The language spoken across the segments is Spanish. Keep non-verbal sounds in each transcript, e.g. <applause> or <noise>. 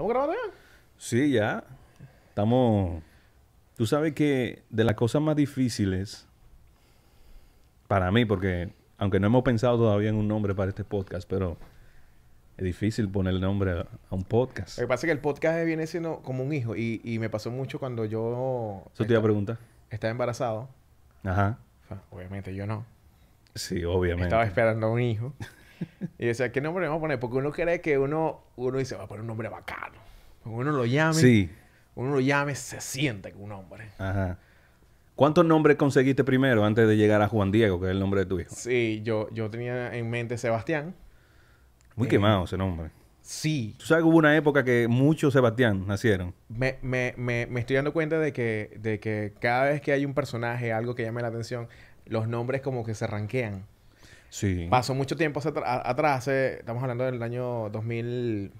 ¿Estamos grabando ya? Sí, ya. Estamos... Tú sabes que de las cosas más difíciles, para mí, porque aunque no hemos pensado todavía en un nombre para este podcast, pero es difícil poner el nombre a, un podcast. Lo que pasa es que el podcast viene siendo como un hijo y, y me pasó mucho cuando yo... Eso te iba a preguntar. Estaba embarazado. Ajá. Obviamente yo no. Sí, obviamente. Estaba esperando a un hijo. Y decía, ¿qué nombre vamos a poner? Porque uno cree que uno, uno dice, va a poner un nombre bacano. Uno lo llame. Uno lo llame, se siente como un hombre. Ajá. ¿Cuántos nombres conseguiste primero antes de llegar a Juan Diego, que es el nombre de tu hijo? Sí, yo, yo tenía en mente Sebastián. Muy eh, quemado ese nombre. Sí. Tú sabes que hubo una época que muchos Sebastián nacieron. Me, estoy dando cuenta de que, de que cada vez que hay un personaje, algo que llame la atención, los nombres como que se ranquean. Pasó mucho tiempo atrás, eh, estamos hablando del año 2000,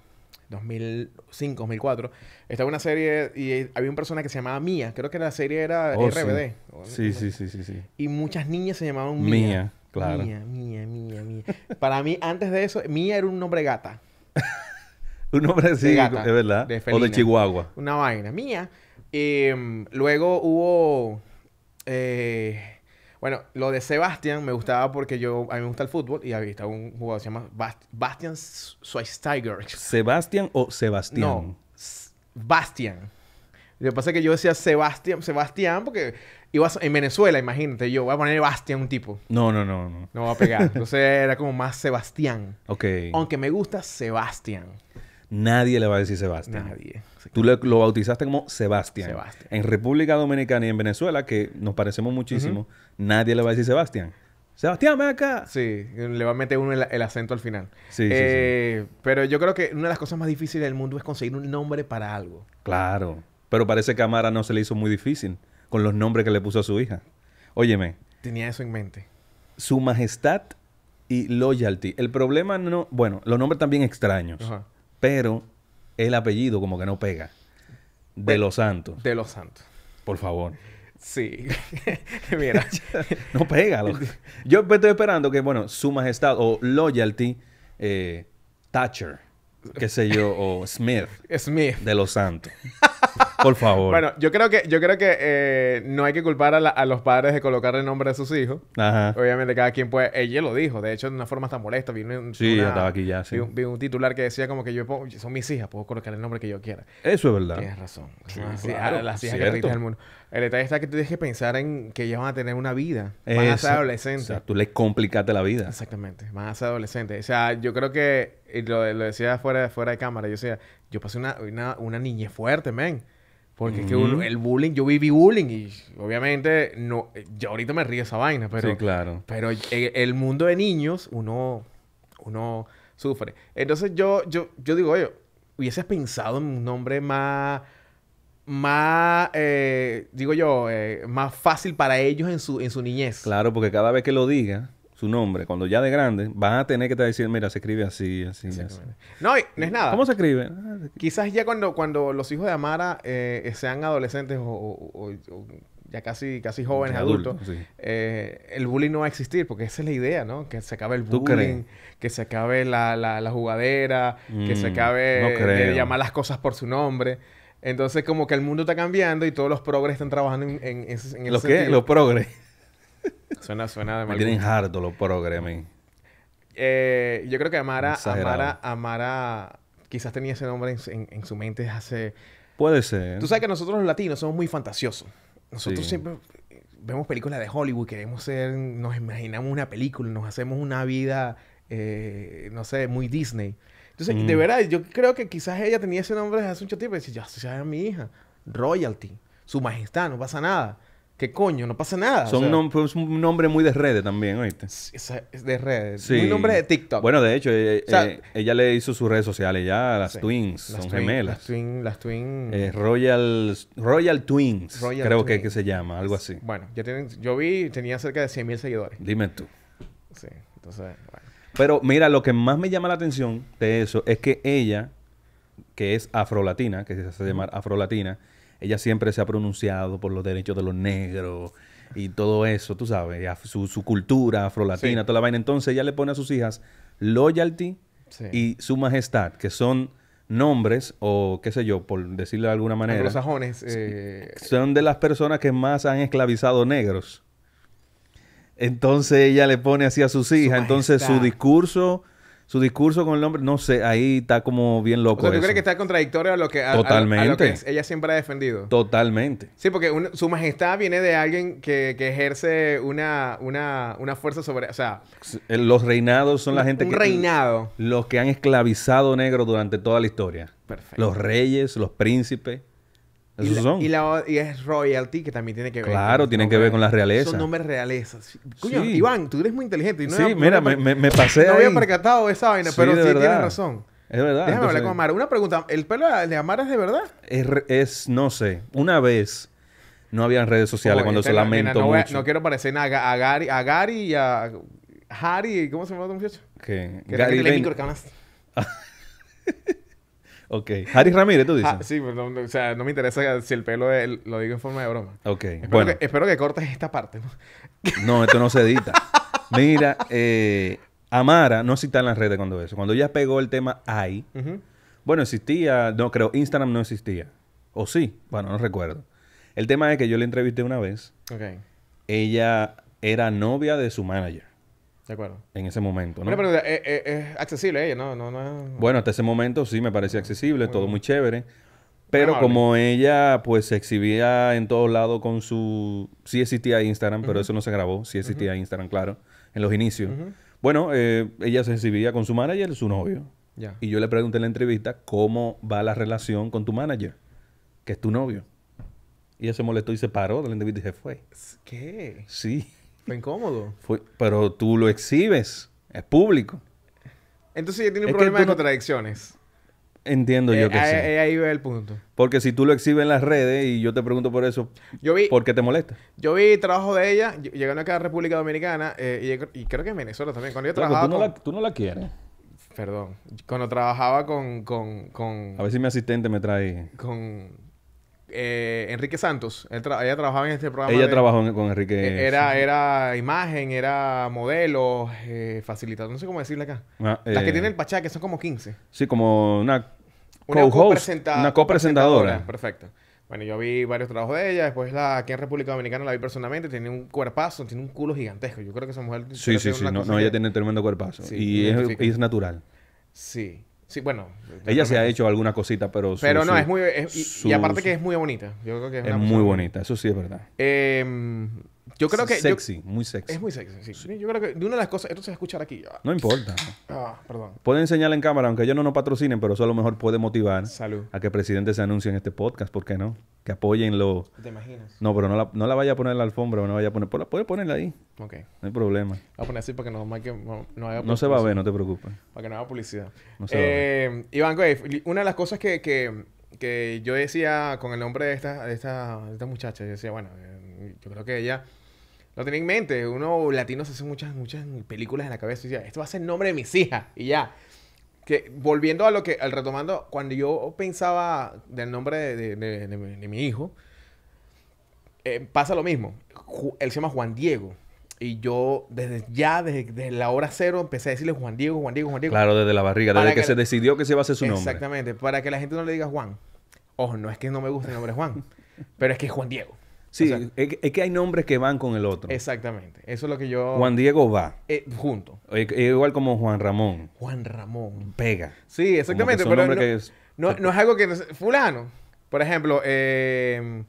2005, 2004. Estaba una serie y había una persona que se llamaba Mía. Creo que la serie era oh, RBD. Sí. sí, sí, sí, sí, Y muchas niñas se llamaban Mía. Mía, claro. Mía, Mía, Mía, Mía. Para mí, antes de eso, Mía era un nombre gata. <laughs> un nombre así, es verdad. De o de Chihuahua. Una vaina. Mía. Em, luego hubo... Eh, bueno, lo de Sebastián me gustaba porque yo, a mí me gusta el fútbol y había a un jugador que se llama Bastian Schweinsteiger. ¿Sebastián o Sebastián? No, Bastian. Lo que pasa es que yo decía Sebastián, Sebastián, porque iba en Venezuela, imagínate, yo voy a poner Bastian, un tipo. No, no, no, no. No va a pegar. Entonces era como más Sebastián. Ok. Aunque me gusta Sebastián. Nadie le va a decir Sebastián. Nadie. Tú lo bautizaste como Sebastián. Sebastián. En República Dominicana y en Venezuela, que nos parecemos muchísimo, nadie le va a decir Sebastián. Sebastián, ven acá. Sí, le va a meter uno el, acento al final. Sí, sí, eh, Pero yo creo que una de las cosas más difíciles del mundo es conseguir un nombre para algo. Claro. Pero parece que a Mara no se le hizo muy difícil con los nombres que le puso a su hija. Óyeme. Tenía eso en mente. Su Majestad y Loyalty. El problema no... Bueno, los nombres también extraños. Ajá pero el apellido como que no pega. De, los Santos. De los Santos. Por favor. Sí. <laughs> Mira. <laughs> no pega. Yo estoy esperando que, bueno, Su Majestad o Loyalty eh, Thatcher, qué sé yo, o Smith. <laughs> Smith. De los Santos. Por favor. Bueno, yo creo que, yo creo que eh, no hay que culpar a, los padres de colocar el nombre de sus hijos. Ajá. Obviamente, cada quien puede. Ella lo dijo, de hecho, de una forma tan molesta. vino sí, estaba aquí ya, Vi un, titular que decía como que yo son mis hijas, puedo colocar el nombre que yo quiera. Eso es verdad. Tienes razón. Sí, las hijas que que del mundo. El detalle está que tú tienes que pensar en que ellas van a tener una vida. Van adolescente O sea, tú les complicaste la vida. Exactamente. Más adolescente. adolescentes. O sea, yo creo que... lo, decía fuera, fuera de cámara. Yo decía... Yo pasé una, una, fuerte, men. Porque es que el bullying, yo viví bullying y obviamente no, yo ahorita me río esa vaina, pero, claro. pero eh, el mundo de niños, uno, uno sufre. Entonces yo, yo, yo digo, oye, hubieses pensado en un nombre más, más, eh, digo yo, eh, más fácil para ellos en su, en su niñez. Claro, porque cada vez que lo diga, su nombre, cuando ya de grande, van a tener que te decir, mira, se escribe así, así, así. No, no es nada. ¿Cómo ah, se escribe? Quizás ya cuando, cuando los hijos de Amara eh, sean adolescentes o, ya casi, casi jóvenes, adultos, eh, el bullying no va a existir, porque esa es la idea, ¿no? Que se acabe el bullying, que se acabe la, la, jugadera, que se mm, acabe llamar las cosas por su nombre. Entonces, como que el mundo está cambiando y todos los progres están trabajando en, en, en, ¿Lo qué? Suena, suena de mal. Me tienen los eh, yo creo que Amara, Amara, Amara quizás tenía ese nombre en, su mente hace... Puede ser. Tú sabes que nosotros los latinos somos muy fantasiosos. Nosotros siempre vemos películas de Hollywood, queremos ser, nos imaginamos una película, nos hacemos una vida, eh, no sé, muy Disney. Entonces, de verdad, yo creo que quizás ella tenía ese nombre hace mucho tiempo y decía, ya, sea mi hija, royalty, su majestad, no pasa nada. ¿Qué coño? No pasa nada. Son un nombre muy de redes también, ¿oíste? Es de redes. Sí. Un nombre de TikTok. Bueno, de hecho, eh, eh, ella le hizo sus redes sociales ya, las Twins. son gemelas. Las Twins. Las twin... Eh, Royal, Royal Twins. creo que, es que se llama, algo así. Bueno, yo vi, tenía cerca de 100 mil seguidores. Dime tú. Sí, entonces, Pero mira, lo que más me llama la atención de eso es que ella, que es afrolatina, que se hace llamar afrolatina, ella siempre se ha pronunciado por los derechos de los negros y todo eso, tú sabes, su, su cultura afrolatina, toda la vaina. Entonces ella le pone a sus hijas Loyalty y Su Majestad, que son nombres o qué sé yo, por decirlo de alguna manera. Los sajones. Eh. Son de las personas que más han esclavizado negros. Entonces ella le pone así a sus hijas. Entonces su discurso su discurso con el hombre, no sé, ahí está como bien loco. O ¿tú crees que está contradictorio a lo que, ella siempre ha defendido? Totalmente. Sí, porque su majestad viene de alguien que, ejerce una, una, fuerza sobre. O sea. Eh, los reinados son la gente un reinado. Los que han esclavizado negros durante toda la historia. Los reyes, los príncipes y, es royalty que también tiene que ver. Claro, tiene que ver con la realeza. Son nombres realezas. Coño, Iván, tú eres muy inteligente. sí, mira, me, me, pasé. No había percatado esa vaina, pero sí tienes razón. Es verdad. Déjame hablar con Amar. Una pregunta. ¿El pelo de Amar es de verdad? Es, es no sé. Una vez no había redes sociales cuando se lamentó no, mucho. no quiero parecer a Gary, y a Harry. ¿Cómo se llama el este muchacho? ¿Qué? Gary. Que microcanas. <laughs> Ok. Harry Ramírez, tú ah, dices. sí, pues, o sea, no me interesa si el pelo lo digo en forma de broma. Ok. Espero, bueno. que, espero que cortes esta parte. No, <laughs> esto no se edita. Mira, eh, Amara no existía en las redes cuando eso. Cuando ella pegó el tema ahí, bueno, existía, no creo, Instagram no existía. O sí, bueno, no recuerdo. El tema es que yo le entrevisté una vez. Ok. Ella era novia de su manager. En ese momento, ¿no? pero eh, eh, eh, es, accesible ella, ¿no? No, no, no Bueno, hasta ese momento sí me parecía ah, accesible, todo muy chévere. Pero ah, como ella, pues, se exhibía en todos lados con su... Sí existía Instagram, pero eso no se grabó. Sí existía Instagram, claro, en los inicios. Bueno, ella se exhibía con su manager, su novio. Y yo le pregunté en la entrevista, ¿cómo va la relación con tu manager? Que es tu novio. Y ella se molestó y se paró de la entrevista y fue. ¿Qué? Sí. Fue incómodo. pero tú lo exhibes. Es público. Entonces ya tiene un problema de contradicciones. Entiendo yo eh, que ahí, sí. Ahí ve el punto. Porque si tú lo exhibes en las redes y yo te pregunto por eso, yo vi, ¿por qué te molesta? Yo vi trabajo de ella llegando acá a la República Dominicana eh, y, creo que en Venezuela también. Cuando yo trabajaba. tú, no la, tú no la quieres. Perdón. Cuando trabajaba con, A ver si mi asistente me trae. Con eh, Enrique Santos. ella trabajaba en este programa. Ella trabajó con Enrique. E-, era, era imagen, era modelo, eh, facilitador. No sé cómo decirle acá. Ah, Las que eh. tiene el Pachá, que son como 15. Sí, como una co presentadora. Una copresentadora. Perfecto. Bueno, yo vi varios trabajos de ella. Después la aquí en República Dominicana la vi personalmente. Tiene un cuerpazo, tiene un culo gigantesco. Yo creo que esa mujer... Sí, sí, sí. No, ella tiene un tremendo cuerpazo. y es natural. Sí. Sí, bueno. Ella se ha hecho alguna cosita, pero. pero no, es muy. y, aparte que es muy bonita. Yo creo que es, es muy bonita. bonita, eso sí es verdad. Eh, yo creo que. Sexy, muy sexy. Es muy sexy, sí. Yo creo que de una de las cosas. Esto se va a escuchar aquí. No importa. Ah, perdón. Pueden enseñar en cámara, aunque ellos no nos patrocinen, pero eso a lo mejor puede motivar a que el presidente se anuncie en este podcast, ¿por qué no? Que apoyen lo. ¿Te imaginas? No, pero no la, vaya a poner en la alfombra, no vaya a poner. Pues puede ponerla ahí. Ok. No hay problema. La a poner así para que no, que no, no No se va a ver, no te preocupes. Para que no haya publicidad. Eh, Iván, una de las cosas que, que, que, yo decía con el nombre de esta, esta, de esta muchacha, yo decía, bueno, eh, yo creo que ella lo tenía en mente. Uno latino se hace muchas, muchas películas en la cabeza y dice, esto va a ser el nombre de mis hijas y ya. Que volviendo a lo que, al retomando, cuando yo pensaba del nombre de, mi hijo, eh, pasa lo mismo. él se llama Juan Diego. Y yo desde ya, desde, la hora cero, empecé a decirle Juan Diego, Juan Diego, Juan Diego. Claro, desde la barriga, desde que, se decidió que se iba a hacer su nombre. Exactamente, para que la gente no le diga Juan. Ojo, no es que no me guste el nombre Juan, <laughs> pero es que Juan Diego. Sí, es, que hay nombres que van con el otro. Exactamente. Eso es lo que yo. Juan Diego va. Eh, junto. igual como Juan Ramón. Juan Ramón. Pega. Sí, exactamente. Pero no, que es... No, es algo que. Fulano. Por ejemplo, em,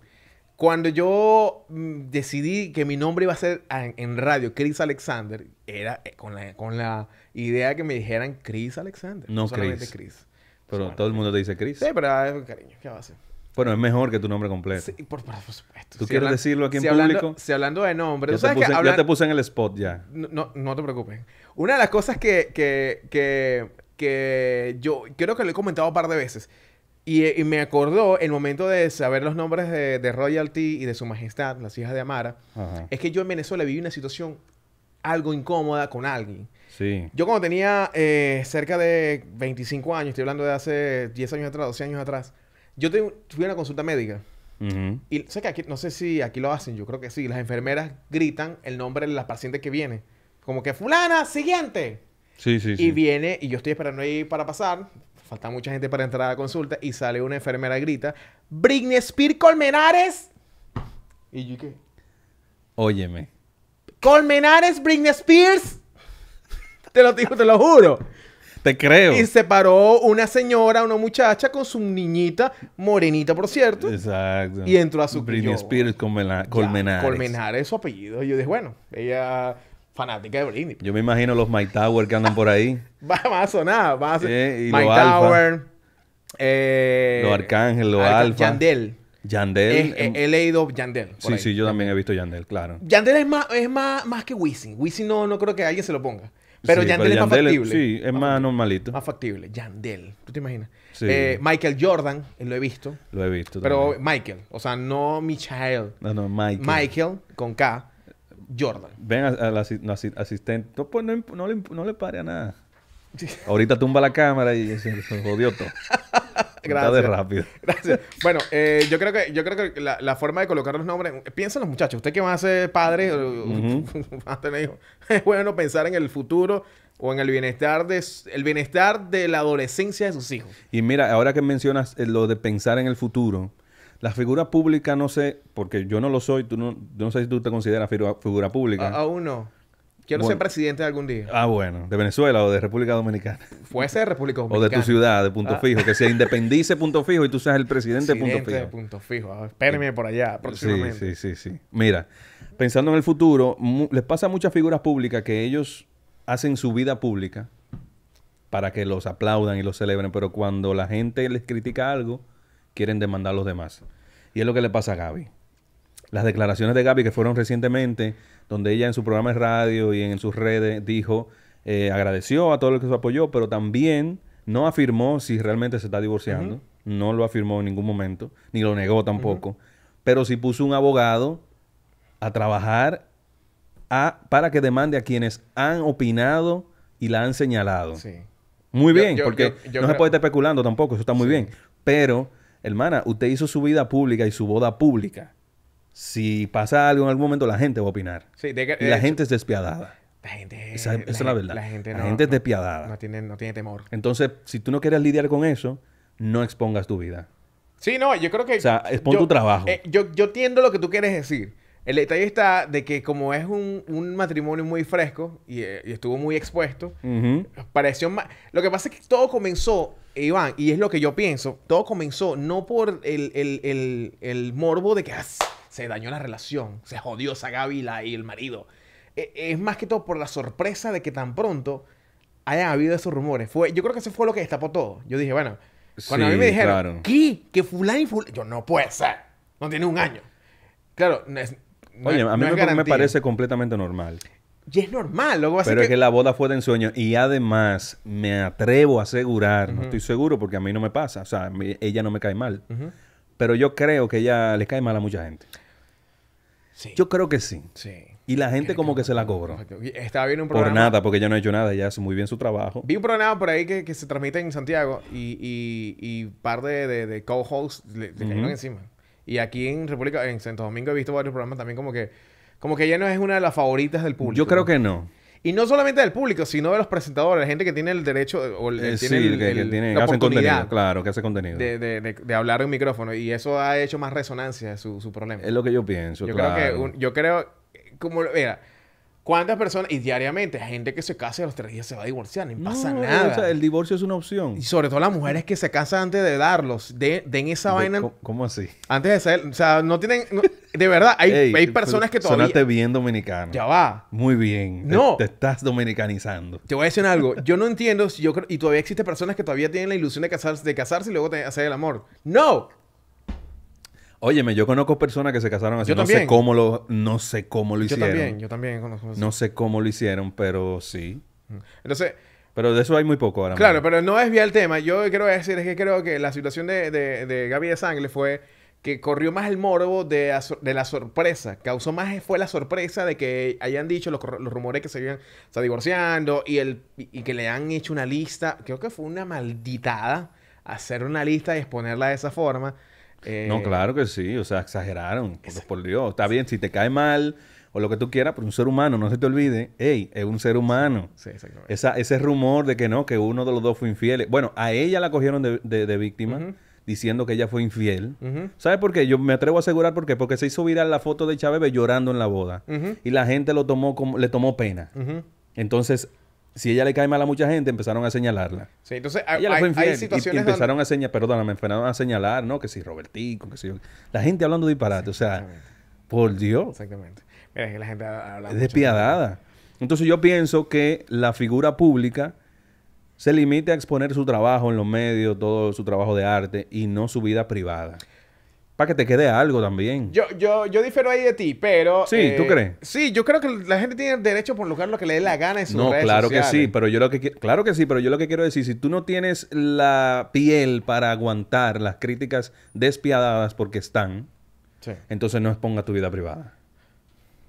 cuando yo mm, decidí que mi nombre iba a ser en, radio Chris Alexander, era eh, con la, idea que me dijeran Chris Alexander. No, no solamente Chris. Pero todo el mundo te dice Chris. Sí, pero ah, es cariño. ¿Qué va a hacer? Bueno, es mejor que tu nombre completo. Sí, por, supuesto. ¿Tú quieres decirlo aquí en público? Hablando, si hablando de nombre, ya, sabes te puse, que ya te puse en el spot ya. No, no, te preocupes. Una de las cosas que, que, que, que, yo creo que lo he comentado un par de veces y, me acordó el momento de saber los nombres de, Royalty y de Su Majestad, las hijas de Amara, es que yo en Venezuela viví una situación algo incómoda con alguien. Sí. Yo cuando tenía eh, cerca de 25 años, estoy hablando de hace 10 años atrás, 12 años atrás, yo tuve una consulta médica. Y sé que aquí, no sé si aquí lo hacen, yo creo que sí. Las enfermeras gritan el nombre de la paciente que viene. Como que, fulana, siguiente. Sí, sí, y sí. Y viene, y yo estoy esperando ahí para pasar. Falta mucha gente para entrar a la consulta. Y sale una enfermera y grita, Britney Spears Colmenares. Y yo, ¿qué? Óyeme. Colmenares, Britney Spears. <laughs> te lo digo, te lo juro. Te creo. Y se paró una señora, una muchacha con su niñita, morenita, por cierto. Exacto. Y entró a su Britney Spears Colmena Colmenares. Colmenares, su apellido. Y yo dije, bueno, ella fanática de Britney. Yo me imagino los My Tower que andan por ahí. <laughs> va, va, a sonar, va a sonar. My eh, Tower. Eh, los Arcángel, los Alfa. Yandel. Yandel. Eh, he em- leído Yandel. Sí, sí, yo también he visto Yandel, claro. Yandel es más, es más, más que Wisin. Wisin no, no creo que alguien se lo ponga. Pero Yandel es más factible. sí, es más, normalito. Más factible. Yandel, ¿tú te imaginas? Eh, Michael Jordan, eh, lo he visto. Lo he visto. Pero Michael, o sea, no Michael. No, no, Michael. Michael con K. Jordan. Ven al asistente. pues no, no, le pare a nada. <laughs> Ahorita tumba la cámara y se, jodió todo. <laughs> Gracias. De rápido. Gracias. Bueno, eh, yo creo que, yo creo que la, forma de colocar los nombres. Piensen los muchachos, usted que va a ser padre, <laughs> a tener hijos. Es bueno pensar en el futuro o en el bienestar de el bienestar de la adolescencia de sus hijos. Y mira, ahora que mencionas eh, lo de pensar en el futuro, la figura pública no sé, porque yo no lo soy, tú no, no sé si tú te consideras figura, pública. aún no. Yo no soy presidente algún día. Ah, bueno. ¿De Venezuela o de República Dominicana? fuese de República Dominicana. O de tu ciudad, de Punto ah. Fijo. Que se independice Punto Fijo y tú seas el presidente, Punto Fijo. Punto Fijo. Ah, Espérame por allá próximamente. Sí, sí, sí. sí. Mira, pensando en el futuro, les pasa a muchas figuras públicas que ellos hacen su vida pública para que los aplaudan y los celebren, pero cuando la gente les critica algo, quieren demandar a los demás. Y es lo que le pasa a Gaby. Las declaraciones de Gaby que fueron recientemente donde ella en su programa de radio y en sus redes dijo, eh, agradeció a todo el que se apoyó, pero también no afirmó si realmente se está divorciando, no lo afirmó en ningún momento, ni lo negó tampoco, pero sí puso un abogado a trabajar a, para que demande a quienes han opinado y la han señalado. Muy bien, porque no se puede estar especulando tampoco, eso está muy bien. Pero, hermana, usted hizo su vida pública y su boda pública si pasa algo en algún momento, la gente va a opinar. la gente es despiadada. La gente, esa, esa es la verdad. La gente, no, es despiadada. No tiene, temor. Entonces, si tú no quieres lidiar con eso, no expongas tu vida. Sí, no, yo creo que... O sea, expon tu trabajo. Eh, yo, entiendo lo que tú quieres decir. El detalle está de que como es un, matrimonio muy fresco y, eh, estuvo muy expuesto, pareció más... Lo que pasa es que todo comenzó, Iván, y es lo que yo pienso, todo comenzó no por el, el, morbo de que... Ah, se dañó la relación, se jodió Gávila y el marido. E, es más que todo por la sorpresa de que tan pronto hayan habido esos rumores. Fue, yo creo que eso fue lo que destapó todo. Yo dije, bueno, cuando a mí me dijeron, Que fulano y fulano... Yo, no puede ser. No tiene un año. Claro, no Oye, a mí me, parece completamente normal. Y es normal. Luego Pero es que... la boda fue de ensueño. Y además, me atrevo a asegurar, no estoy seguro porque a mí no me pasa, o sea, ella no me cae mal. Pero yo creo que ella le cae mal a mucha gente. Yo creo que sí. Sí. Y la gente como que se la cobró. Estaba viendo un programa. Por nada, porque ella no ha hecho nada, ella hace muy bien su trabajo. Vi un programa por ahí que, se transmite en Santiago y, y, par de, de, co-hosts le, encima. Y aquí en República, en Santo Domingo he visto varios programas también como que, como que ella no es una de las favoritas del público. Yo creo que no. Y no solamente del público, sino de los presentadores, la gente que tiene el derecho eh, o el, que, tiene claro, que hace contenido. De, de, de, hablar en micrófono. Y eso ha hecho más resonancia su, su problema. Es lo que yo pienso. Yo creo que yo creo como mira, ¿Cuántas personas? Y diariamente, gente que se casa y a los tres días se va a divorciar, no, pasa nada. el divorcio es una opción. Y sobre todo las mujeres que se casan antes de darlos, de, den esa vaina. ¿Cómo así? Antes de ser, o sea, no tienen, de verdad, hay, hay personas que todavía. Sonate bien dominicano. Ya va. Muy bien. No. Te, estás dominicanizando. Te voy a decir algo. Yo no entiendo si yo creo, y todavía existen personas que todavía tienen la ilusión de casarse, de casarse y luego hacer el amor. No. Óyeme, yo conozco personas que se casaron así. Yo no sé cómo lo, no sé cómo lo hicieron. Yo también, yo también conozco No sé cómo lo hicieron, pero sí. Mm. Entonces, pero de eso hay muy poco ahora. Claro, pero no bien el tema. Yo quiero decir es que creo que la situación de, de, de Gaby de Sangle fue que corrió más el morbo de, la sorpresa. Causó más fue la sorpresa de que hayan dicho los, los rumores que se iban o divorciando y, el, y que le han hecho una lista. Creo que fue una malditada hacer una lista y exponerla de esa forma. Eh, no, claro que sí. O sea, exageraron. Por, Dios. Está bien, si te cae mal o lo que tú quieras, pero un ser humano, no se te olvide, ¡Ey! es un ser humano. ese rumor de que no, que uno de los dos fue infiel. Bueno, a ella la cogieron de, de, víctima. Diciendo que ella fue infiel. sabe ¿Sabes por qué? Yo me atrevo a asegurar por qué. Porque se hizo viral la foto de Chávez llorando en la boda. Y la gente lo tomó como, le tomó pena. Entonces, si ella le cae mal a mucha gente, empezaron a señalarla. Sí, entonces hay, situaciones. empezaron a señalar, perdóname, empezaron a señalar, ¿no? Que si Robertico, que si La gente hablando disparate, o sea, por Dios. Exactamente. Mira, es que la gente habla Es despiadada. Entonces yo pienso que la figura pública se limite a exponer su trabajo en los medios, todo su trabajo de arte y no su vida privada que te quede algo también. Yo, yo, yo difiero ahí de ti, pero... Sí, ¿tú eh, crees? Sí, yo creo que la gente tiene derecho Por lugar lo que le dé la gana en sus no, claro que sí, pero yo lo que... Claro que sí, pero yo lo que quiero decir, si tú no tienes la piel para aguantar las críticas despiadadas porque están, entonces no exponga tu vida privada.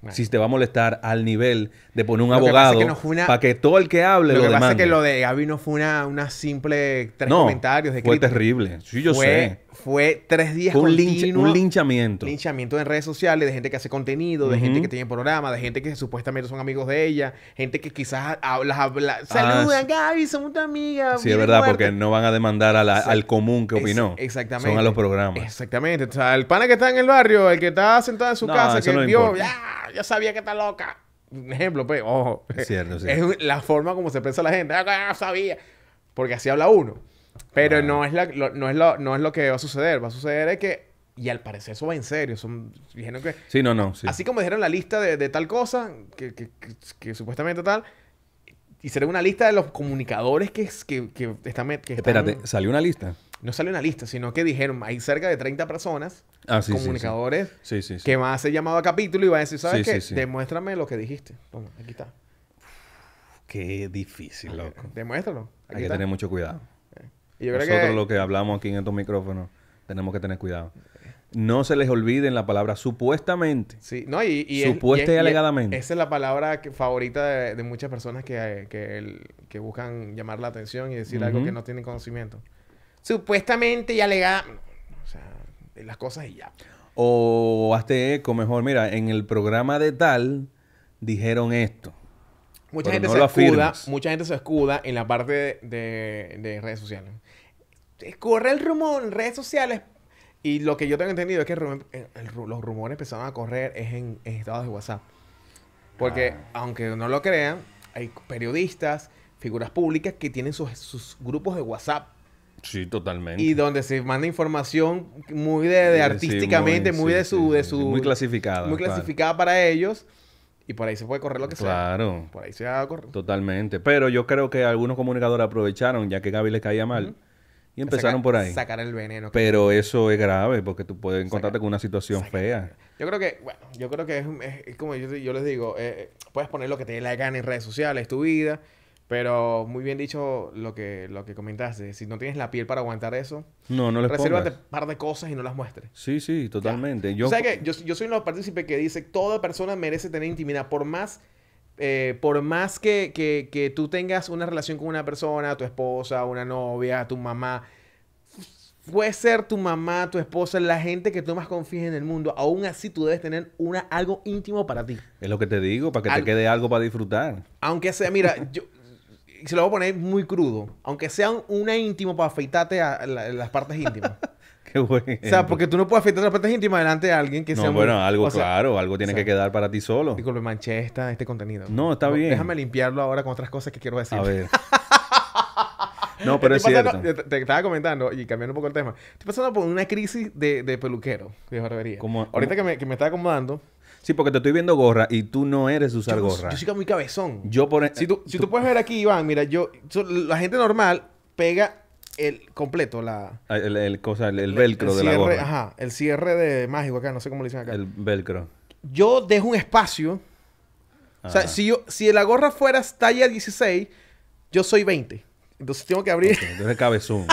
Si te va a molestar al nivel de poner un abogado para que todo el que hable lo, lo que pasa es que lo de Gaby no fue una, una simple tres comentarios de fue terrible. Sí, yo sé fue tres días con un, un linchamiento. Linchamiento en redes sociales de gente que hace contenido, de gente que tiene programa, de gente que supuestamente son amigos de ella, gente que quizás las habla ah, saludan, Gaby, somos tu amiga. Sí, es verdad, porque no van a demandar al común que opinó. exactamente. Son a los programas. Exactamente. O sea, el pana que está en el barrio, el que está sentado en su casa, que vio, ya, sabía que está loca. Un ejemplo, pues, ojo. <laughs> Es cierto, sí. Es la forma como se piensa la gente. Ah, ya sabía. Porque así habla uno. Pero no, es la, lo, no, es lo, no es lo que va a suceder. Va a suceder es que y al parecer eso va en serio. Son, dijeron que... Sí, no, no. Así como dijeron la lista de, tal cosa, que, supuestamente tal, hicieron una lista de los comunicadores que, que, están, Espérate, ¿salió una lista? No salió una lista, sino que dijeron, hay cerca de 30 personas, ah, comunicadores, que van a hacer llamado a capítulo y van a decir, ¿sabes qué? Demuéstrame lo que dijiste. Toma, aquí está. Qué difícil, loco. Demuéstralo. hay que tener mucho cuidado. Nosotros que... lo que hablamos aquí en estos micrófonos tenemos que tener cuidado. No se les olvide la palabra supuestamente. Sí, no, y, supuesta y, alegadamente. Esa es la palabra favorita de, muchas personas que, buscan llamar la atención y decir algo que no tienen conocimiento. Supuestamente y alegadamente. O sea, las cosas y ya. O hazte eco mejor. Mira, en el programa de tal dijeron esto. Mucha gente se escuda, mucha gente se escuda en la parte de redes sociales corre el rumor en redes sociales. Y lo que yo tengo entendido es que eh, los rumores empezaron a correr es en, estados de WhatsApp. Porque, ah. aunque no lo crean, hay periodistas, figuras públicas que tienen sus, grupos de WhatsApp. Sí, totalmente. Y donde se manda información muy de, artísticamente, muy, de su, de su. Muy clasificada. Muy clasificada para ellos. Y por ahí se puede correr lo que sea. Claro. Por ahí se va a correr. Totalmente. Pero yo creo que algunos comunicadores aprovecharon, ya que Gaby le caía mal. Y empezaron por ahí. Sacar el veneno. Pero eso es grave porque tú puedes encontrarte con una situación fea. Yo creo que, bueno, yo creo que es, como yo, les digo, eh, puedes poner lo que te dé la gana en redes sociales, tu vida, pero muy bien dicho lo que, lo que comentaste. Si no tienes la piel para aguantar eso, no, no un par de cosas y no las muestres. Sí, sí, totalmente. Yo, o sea que yo, yo soy uno de los partícipes que dice, toda persona merece tener intimidad, por más eh, por más que, tú tengas una relación con una persona, tu esposa, una novia, tu mamá, puede ser tu mamá, tu esposa, la gente que tú más confíes en el mundo, aún así tú debes tener una, algo íntimo para ti. Es lo que te digo, para que te quede algo para disfrutar. Aunque sea, mira, <laughs> yo se lo voy a poner muy crudo, aunque sea una íntimo para afeitarte a las partes íntimas. <laughs> O sea, porque tú no puedes afectar las partes íntimas delante de alguien que sea. bueno, algo claro, algo tiene que quedar para ti solo. Y lo manché manchesta, este contenido. No, está bien. Déjame limpiarlo ahora con otras cosas que quiero decir. A ver. <laughs> no, pero es cierto. Te, estaba comentando y cambiando un poco el tema. Estoy pasando por una crisis de, peluquero, de barbería. Ahorita Que, me, que está acomodando. Sí, porque te estoy viendo gorra y tú no eres usar gorra. Yo soy muy cabezón. Yo por... E- si tú, puedes ver aquí, Iván, mira, yo... la gente normal pega el completo, la... Ah, el, cosa, el, velcro de la gorra. Ajá, el cierre de mágico acá, no sé cómo le dicen acá. El velcro. Yo dejo un espacio. O sea, ah. si, yo, si la gorra fuera talla 16, yo soy 20. Entonces tengo que abrir... Entonces, entonces cabezón.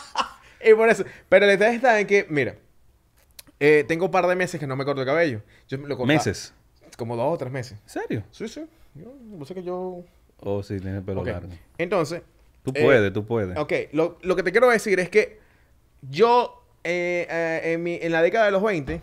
<laughs> y por eso. Pero la idea está en que, mira, eh, tengo un par de meses que no me corto el cabello. Yo me lo ¿Meses? Como dos o tres meses. ¿En serio? Sí, sí. no sé que yo... Oh, sí, tiene el pelo largo. Entonces, Tú eh, puedes, tú puedes. Ok, lo, lo, que te quiero decir es que yo eh, eh, en, mi, en, la década de los 20,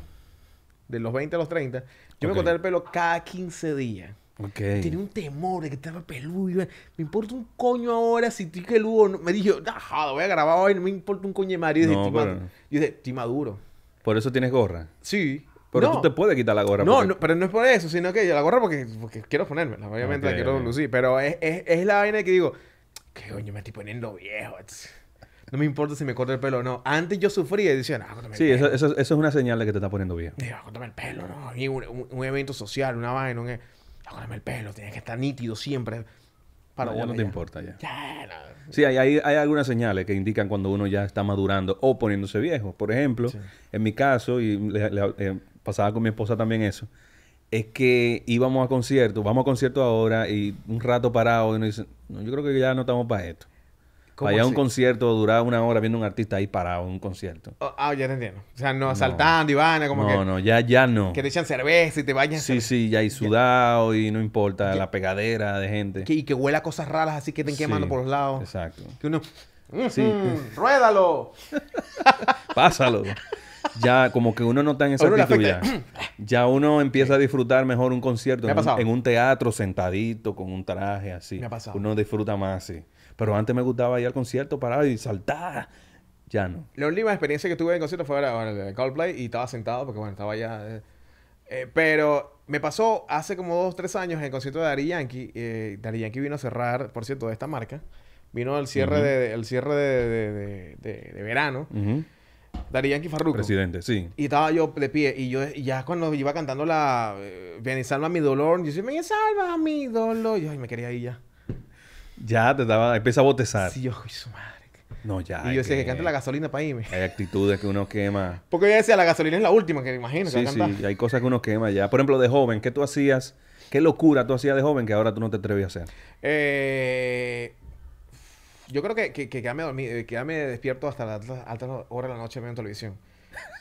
de los 20 a los 30, yo me corté el pelo cada 15 días. Okay. Tenía un temor de que estaba peludo. Me importa un coño ahora si estoy peludo. No. Me dije, ah, voy a grabar hoy, no me importa un coño de marido. No, yo dije, estoy maduro. ¿Por eso tienes gorra? Sí. Pero tú te puedes quitar la gorra. No, no, pero no es por eso, sino que yo la gorra porque, porque quiero ponérmela. Obviamente la quiero lucir. Pero es, es, es la vaina que digo, ¿Qué coño, me estoy poniendo viejo. No me importa si me corto el pelo o no. Antes yo sufría y decía, el Sí, pelo. Eso, eso, es una señal de que te está poniendo viejo. Digo, córtame el pelo, no. un, evento social, una vaina, un. E-". Córtame el pelo, tienes que estar nítido siempre. Para uno no te importa ya. Sí, hay, algunas señales que indican cuando uno ya está madurando o poniéndose viejo. Por ejemplo, en mi caso, y eh, pasaba con mi esposa también eso, es que íbamos a conciertos, vamos a conciertos ahora y un rato parado y nos dicen, no, yo creo que ya no estamos para esto. vaya un concierto, duraba una hora viendo un artista ahí parado en un concierto. Oh, ah, ya te entiendo. O sea, no asaltando y como que... No, no, ya, ya no. Que te echan cerveza y te vayan... Sí, sí, ya y sudado y no importa, la pegadera de gente. y que huela cosas raras así que estén quemando por los lados. Exacto. Que uno... Sí. ¡Ruédalo! <laughs> Pásalo ya como que uno no está en esa actitud ya. ya. uno empieza a disfrutar mejor un concierto en un, teatro sentadito con un traje así. Me ha pasado. Uno disfruta más sí. Pero antes me gustaba ir al concierto parado y saltar. Ya no. La última experiencia que tuve en concierto fue en el Coldplay y estaba sentado porque bueno, estaba ya eh. Eh, pero me pasó hace como dos, tres años en el concierto de Dari Yankee. Eh, Dari Yankee vino a cerrar, por cierto, de esta marca. Vino al cierre, de, el cierre de, verano. ¿Darían Yankee Presidente, sí. Y estaba yo de pie. Y yo ya cuando iba cantando la... Eh, viene y salva mi dolor. Yo decía, ven salva mi dolor. Y yo, me quería ir ya. Ya te daba... Empieza a botezar. Sí, yo, su madre. No, ya. Y yo decía que, cante la gasolina para irme. Hay actitudes que uno quema. Porque yo decía, la gasolina es la última que me imagino. Sí, sí. Hay cosas que uno quema ya. Por ejemplo, de joven, ¿qué tú hacías? ¿Qué locura tú hacías de joven que ahora tú no te atreves a hacer? Eh... Yo creo que, que, que ya me eh, despierto hasta las altas horas de la noche viendo televisión.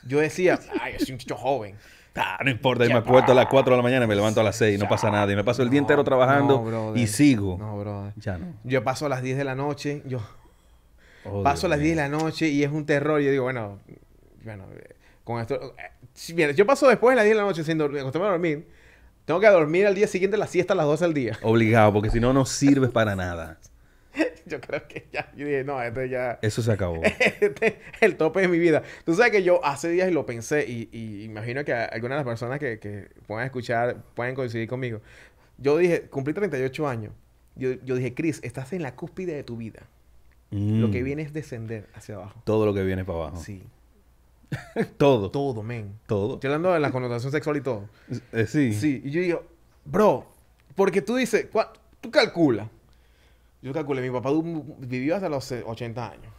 Yo decía, <laughs> ay, soy un chico joven. Ah, no importa, me acuerdo a las 4 de la mañana y me levanto a las 6, no pasa nada. Y me paso el día entero trabajando y sigo. No, brother. Ya no. Yo paso a las 10 de la noche, yo oh, paso a las 10 de la noche y es un terror. Yo digo, bueno, bueno, con esto. mira, yo paso después las 10 de la noche sin dormir, acostumbrado a dormir. Tengo que dormir al día siguiente la siesta a las 12 del día. Obligado, porque si no, no sirves para nada. <laughs> yo creo que ya. Yo dije, no, este ya. Eso se acabó. <laughs> este el tope de mi vida. Tú sabes que yo hace días lo pensé y, imagino que algunas de las personas que, que puedan escuchar pueden coincidir conmigo. Yo dije, cumplí 38 años. Yo, dije, Chris, estás en la cúspide de tu vida. Lo que mm. viene es descender hacia abajo. Todo lo que viene para abajo. Sí. <laughs> todo. Todo, men. Todo. Estoy hablando de la connotación sexual y todo. Eh, sí. Sí. Y yo digo, bro, porque tú dices, tú calculas. Yo calculé, mi papá vivió hasta los 80 eh, años.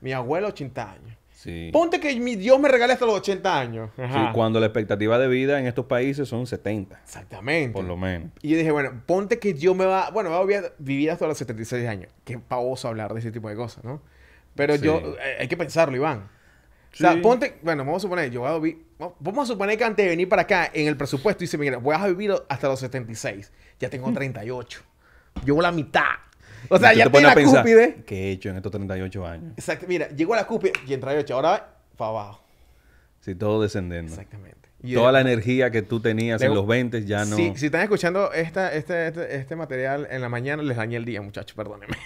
Mi abuelo 80 años. Ponte que mi Dios me regale hasta los 80 años. cuando la expectativa de vida en estos países son 70. Exactamente. Por lo menos. Y yo dije, bueno, ponte que yo me va, bueno, va a vivir hasta los 76 años. Qué pavoso hablar de ese tipo de cosas, ¿no? Pero yo, eh, hay que pensarlo, Iván. O sea, ponte, bueno, vamos a suponer, yo vamos a suponer que antes de venir para acá, en el presupuesto, dice, mira, voy a vivir hasta los 76. Ya tengo 38. <laughs> Llevo la mitad. O sea, ya tiene la cúpide. ¿Qué he hecho en estos 38 años? Exacto. Mira, llegó a la cúpide y en 38, ahora para abajo. Sí, todo descendiendo. Exactamente. Toda la energía que tú tenías en los 20 ya no... Si, si están escuchando esta, este, este, este material en la mañana, les dañé el día, muchachos. Perdónenme.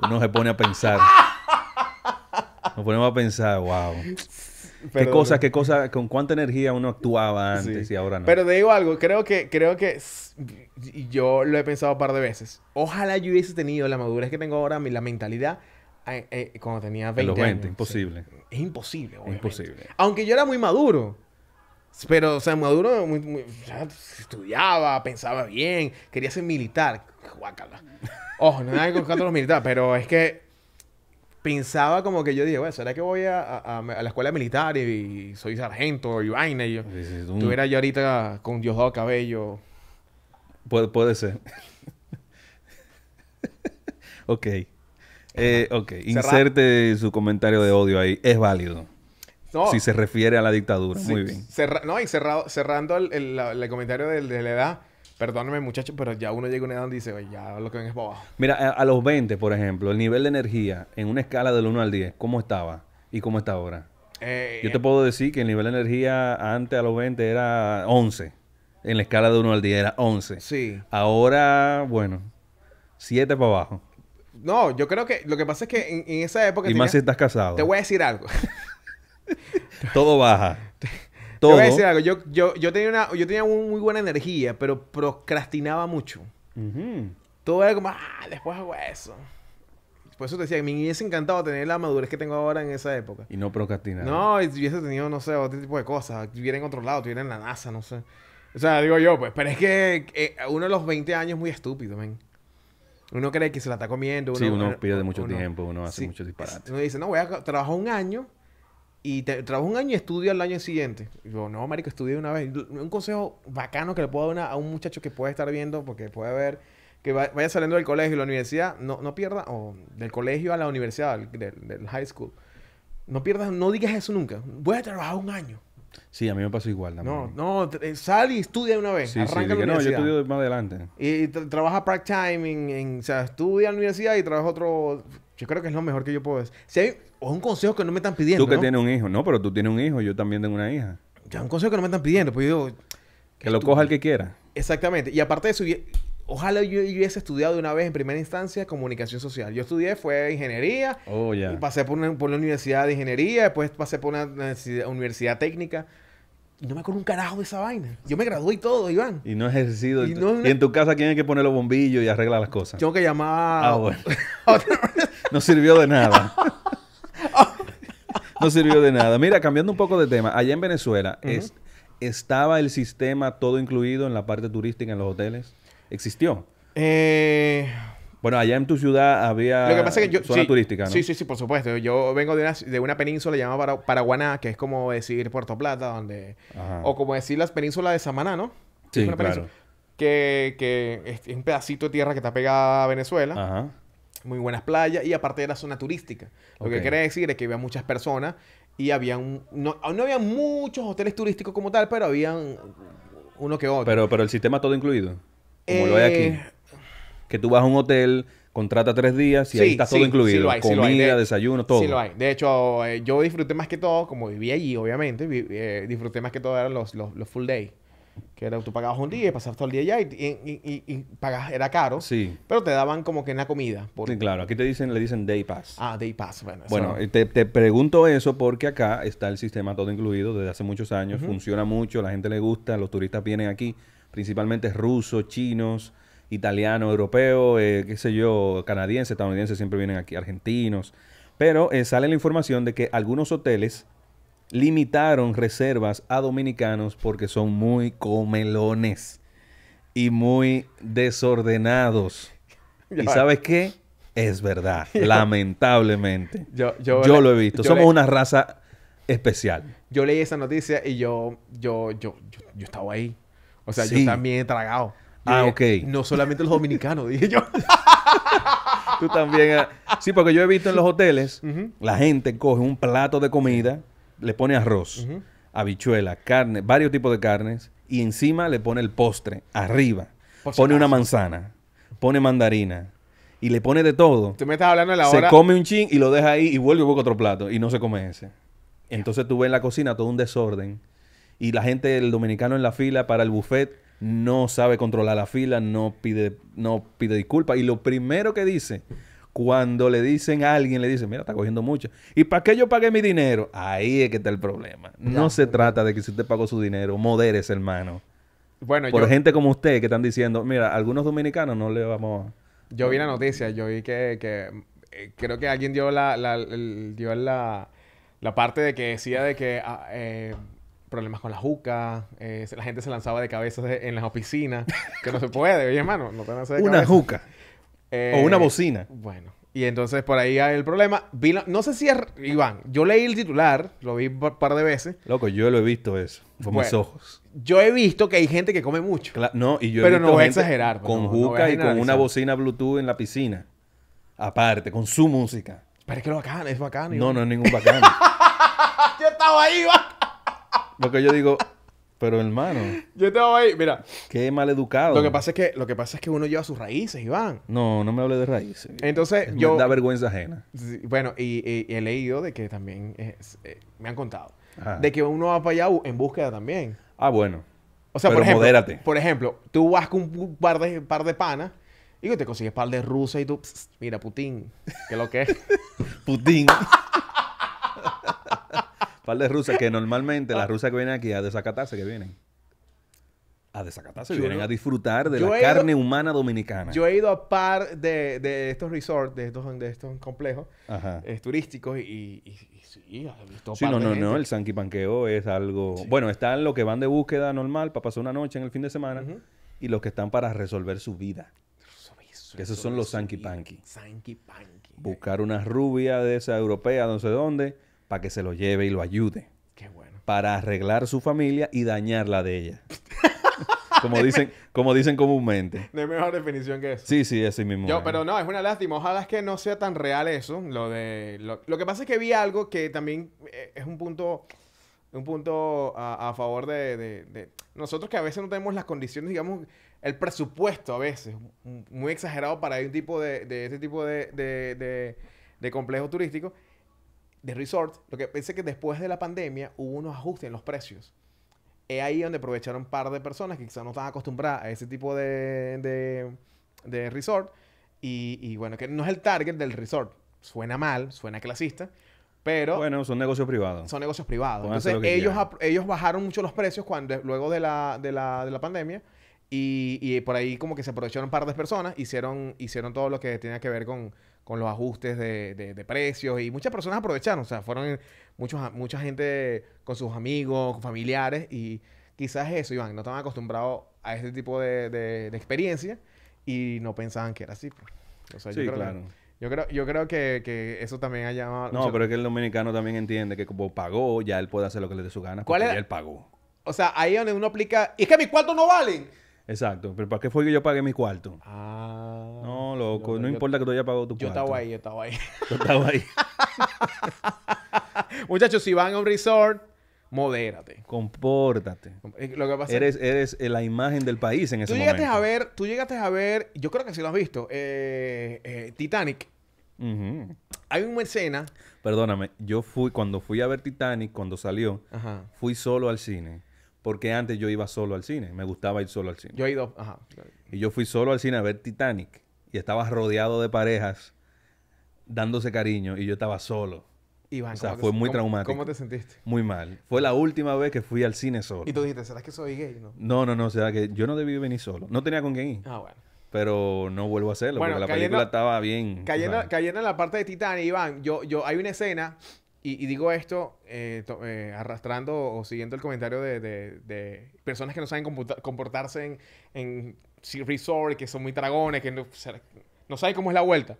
Uno se pone a pensar. Nos ponemos a pensar, wow. Qué cosas? qué cosas? con cuánta energía uno actuaba antes y ahora no. Pero te digo algo, creo que, creo que yo lo he pensado un par de veces. Ojalá yo hubiese tenido la madurez que tengo ahora, la mentalidad eh, eh, cuando tenía 20, los 20 imposible. Es imposible, obviamente. Imposible. Aunque yo era muy maduro. Pero, o sea, Maduro estudiaba, pensaba bien, quería ser militar. Guácala. Ojo, no hay que contra los militares, pero es que pensaba como que yo dije, bueno, ¿será que voy a, la escuela militar y, soy sargento y vaina? Y yo, yo ahorita con Diosdado Cabello. puede ser. <laughs> ok. Eh, ok, inserte su comentario de odio ahí. Es válido. Si se refiere a la dictadura. Muy bien. no, y cerrado, cerrando el, comentario de, la edad, Perdóname, muchachos, pero ya uno llega a una edad donde dice, ya lo que ven es para abajo. Mira, a, los 20, por ejemplo, el nivel de energía en una escala del 1 al 10, ¿cómo estaba? ¿Y cómo está ahora? Eh, yo te puedo decir que el nivel de energía antes a los 20 era 11. En la escala de 1 al 10 era 11. Sí. Ahora, bueno, 7 para abajo. No, yo creo que lo que pasa es que en, esa época. Y más si estás casado. Te voy a decir algo. <laughs> Todo baja. Yo voy a Yo, tenía, muy buena energía, pero procrastinaba mucho. Todo era como, ah, después hago eso. Por eso te decía, me hubiese encantado tener la madurez que tengo ahora en esa época. Y no procrastinar. No, y hubiese tenido, no sé, otro tipo de cosas. Estuviera en otro lado, estuviera la NASA, no sé. O sea, digo yo, pues, pero es que eh, uno de los 20 años es muy estúpido, men. Uno cree que se la está comiendo. Uno, sí, uno pierde mucho tiempo, uno hace muchos disparates. Uno dice, no, voy a trabajar un año y te, un año y estudio al año siguiente. yo, no, marico, estudia una vez. Un consejo bacano que le puedo dar a un muchacho que puede estar viendo, porque puede ver que vaya saliendo del colegio y la universidad, no, no pierda, o del colegio a la universidad, del, high school. No pierdas, no digas eso nunca. Voy a trabajar un año. Sí, a mí me pasó igual No, no, eh, sal y estudia una vez. Sí, arranca sí, la no, yo estudio más adelante. Y, trabaja part-time, en, o sea, estudia en la universidad y trabaja otro... Yo creo que es lo mejor que yo puedo decir. Si hay, o es un consejo que no me están pidiendo. Tú que tienes un hijo, no, pero tú tienes un hijo, yo también tengo una hija. Ya es un consejo que no me están pidiendo, pues yo digo. Que lo coja el que quiera. Exactamente. Y aparte de eso, ojalá yo, hubiese estudiado de una vez en primera instancia comunicación social. Yo estudié, fue ingeniería. Oh, ya. y pasé por una, por una universidad de ingeniería, después pasé por una universidad, técnica. Y no me acuerdo un carajo de esa vaina. Yo me gradué y todo, Iván. Y no he ejercido. Y, en tu casa, ¿quién hay que poner los bombillos y arreglar las cosas? Tengo que llamar. Ah, bueno. <laughs> <laughs> no sirvió de nada. <laughs> no sirvió de nada. Mira, cambiando un poco de tema, allá en Venezuela, es, ¿estaba el sistema todo incluido en la parte turística en los hoteles? ¿Existió? Eh, bueno, allá en tu ciudad había zona turística, ¿no? Sí, sí, sí, por supuesto. Yo vengo de una, de una península llamada Paraguaná, que es como decir Puerto Plata, donde... O como decir las penínsulas de Samaná, ¿no? Sí, Que, que es, un pedacito de tierra que está pegada a Venezuela. Ajá muy buenas playas y aparte de la zona turística. Lo que quiere decir es que había muchas personas y había no, había muchos hoteles turísticos como tal, pero habían uno que otro. Pero, pero el sistema todo incluido, como lo hay aquí. Eh, que tú vas a un hotel, contrata tres días y ahí está todo incluido. Comida, desayuno, todo. Sí lo hay. De hecho, eh, yo disfruté más que todo, como vivía allí, obviamente, eh, disfruté más que todo eran los, los, los full day tú pagabas un día y pasabas todo el día allá y, era caro. Sí. Pero te daban como que una comida. Sí, claro, aquí te dicen, le dicen day pass. Ah, day pass, bueno. Bueno, eh, te, pregunto eso porque acá está el sistema todo incluido desde hace muchos años. Funciona mucho, la gente le gusta, los turistas vienen aquí, principalmente rusos, chinos, italianos, europeos, eh, qué sé yo, canadienses, estadounidenses siempre vienen aquí, argentinos. Pero eh, sale la información de que algunos hoteles limitaron reservas a dominicanos porque son muy comelones y muy desordenados. <laughs> ¿Y sabes qué? Es verdad, <laughs> lamentablemente. Yo, yo, lo he visto. Somos una raza especial. Yo leí esa noticia y yo, yo, yo, yo, estaba ahí. O sea, yo también he tragado. ah, ok. No solamente los dominicanos, <laughs> dije yo. Tú también. Ah, sí, porque yo he visto en los hoteles, la gente coge un plato de comida le pone arroz, habichuela, carne, varios tipos de carnes, y encima le pone el postre, arriba. pone una manzana, pone mandarina, y le pone de todo. Tú me estás hablando la hora. Se come un chin y lo deja ahí y vuelve y busca otro plato y no se come ese. Entonces tú ves en la cocina todo un desorden y la gente, el dominicano en la fila para el buffet, no sabe controlar la fila, no pide, no pide disculpas. Y lo primero que dice, cuando le dicen a alguien, le dicen, mira, está cogiendo mucho. ¿Y para qué yo pagué mi dinero? Ahí es que está el problema. No se trata de que si usted pagó su dinero, moderes, hermano. Bueno, Por gente como usted que están diciendo, mira, algunos dominicanos no le vamos a... Yo vi la noticia, yo vi que, que eh, creo que alguien dio la, dio la, parte de que decía de que ah, eh, problemas con la juca, eh, la gente se lanzaba de cabeza en las oficinas, que no se puede, oye hermano, no te lanzas de Una juca o una eh, bocina. Bueno. Y entonces por ahí hay el problema. no sé si es. Iván, yo leí el titular, lo vi un par de veces. Loco, yo lo he visto eso, con mis ojos. Yo he visto que hay gente que come mucho. no, y yo he pero no voy a exagerar. Pues, con juca y con una bocina Bluetooth en la piscina. Aparte, con su música. Pero es que lo bacán. es bacán, No, no es ningún bacán. <laughs> yo estaba ahí, Iván. Porque yo digo, pero hermano. Yo te voy, mira. Qué maleducado. Lo que pasa es que, lo que pasa es que uno lleva sus raíces, Iván. No, no me hable de raíces. Entonces, yo. Da vergüenza ajena. bueno, y, he leído de que también eh, me han contado. De que uno va para allá en búsqueda también. Ah, bueno. O sea, por ejemplo, modérate. por ejemplo, tú vas con un par de par de panas y te consigues par de rusas y tú, mira, Putin, que lo que es. <laughs> Putin par de rusas que <laughs> normalmente las ah. rusas que vienen aquí a desacatarse que vienen. A desacatarse, vienen a disfrutar de la carne humana dominicana. Yo he ido a par de, estos resorts, de estos, complejos eh, turísticos y, sí, he visto no, no, no, el panqueo es algo... Bueno, están los que van de búsqueda normal para pasar una noche en el fin de semana y los que están para resolver su vida. esos son los Sanky Buscar una rubia de esa europea, no sé dónde, para que se lo lleve y lo ayude. Qué bueno. Para arreglar su familia y dañar la de ella. <laughs> como dicen, como dicen comúnmente. De mejor definición que eso. Sí, sí, así mismo. pero no, es una lástima. Ojalá es que no sea tan real eso. Lo de. Lo, que pasa es que vi algo que también eh, es un punto. Un punto a, favor de, Nosotros que a veces no tenemos las condiciones, digamos, el presupuesto a veces, muy exagerado para un tipo de, de este tipo de, de complejo turístico de resort, lo que pensé que después de la pandemia hubo unos ajustes en los precios. Es ahí donde aprovecharon un par de personas que quizás no están acostumbradas a ese tipo de, de, resort. Y, y, bueno, que no es el target del resort. Suena mal, suena clasista, pero... Bueno, son negocios privados. Son negocios privados. Entonces, ellos, ellos bajaron mucho los precios cuando, luego de la, de la, de la pandemia. Y, y, por ahí como que se aprovecharon un par de personas, hicieron, hicieron todo lo que tenía que ver con, con los ajustes de, precios y muchas personas aprovecharon, o sea, fueron muchos, mucha gente con sus amigos, familiares y quizás eso, Iván, no estaban acostumbrados a ese tipo de, experiencia y no pensaban que era así. Pues. O sea, yo creo Que, yo creo, que, eso también ha llamado... No, pero es que el dominicano también entiende que como pagó, ya él puede hacer lo que le dé su gana porque ¿Cuál es? ya él pagó. O sea, ahí es donde uno aplica... Y es que mis cuartos no valen. Exacto. Pero ¿para qué fue que yo pagué mi cuarto? Ah. No, loco. no importa que tú hayas pagado tu cuarto. Yo estaba ahí, yo estaba ahí. Yo estaba ahí. <laughs> Muchachos, si van a un resort, modérate. Compórtate. Eh, lo eres, eh, la imagen del país en ese momento. A ver, tú llegaste a ver, yo creo que sí lo has visto, eh, Titanic. Hay una escena. Perdóname, yo fui, cuando fui a ver Titanic, cuando salió, fui solo al cine porque antes yo iba solo al cine, me gustaba ir solo al cine. Yo he ido, ajá. Y yo fui solo al cine a ver Titanic y estaba rodeado de parejas dándose cariño y yo estaba solo. Iván, o sea, fue muy traumático. ¿Cómo te sentiste? Muy mal. Fue la última vez que fui al cine solo. Y tú dijiste, ¿será que soy gay? No, no, no, no será que yo no debí venir solo. No tenía con quién ir. Ah, bueno. Pero no vuelvo a hacerlo porque la película estaba bien. Cayendo, en la parte de Titanic, Iván, yo, yo, hay una escena y, digo esto eh, eh, arrastrando o siguiendo el comentario de, de, personas que no saben comportarse en, en Resort, que son muy dragones, que no, no saben cómo es la vuelta.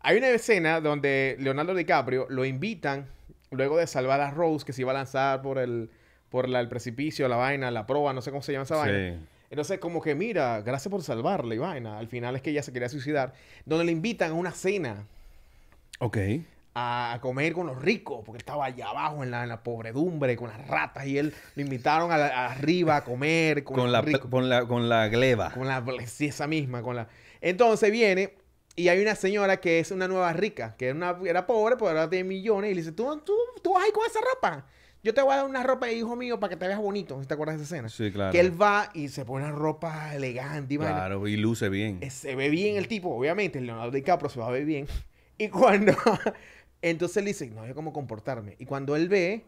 Hay una escena donde Leonardo DiCaprio lo invitan, luego de salvar a Rose, que se iba a lanzar por el, por la, el precipicio, la vaina, la proa, no sé cómo se llama esa vaina. Entonces, como que mira, gracias por salvarle, y vaina. Al final es que ella se quería suicidar. Donde le invitan a una cena. Ok a comer con los ricos, porque estaba allá abajo en la, en la pobredumbre, con las ratas, y él lo invitaron arriba a comer con, la, con, la, con la gleba. Con la, sí, esa misma, con la... Entonces viene y hay una señora que es una nueva rica, que era, una, era pobre, pero ahora tiene millones, y le dice, ¿Tú, tú, vas ahí con esa ropa. Yo te voy a dar una ropa, hijo mío, para que te veas bonito. te acuerdas de esa escena? Sí, claro. Que él va y se pone una ropa elegante. Y claro, y luce bien. Eh, se ve bien el tipo, obviamente. Leonardo DiCaprio se va a ver bien. Y cuando entonces él dice, no sé cómo comportarme. Y cuando él ve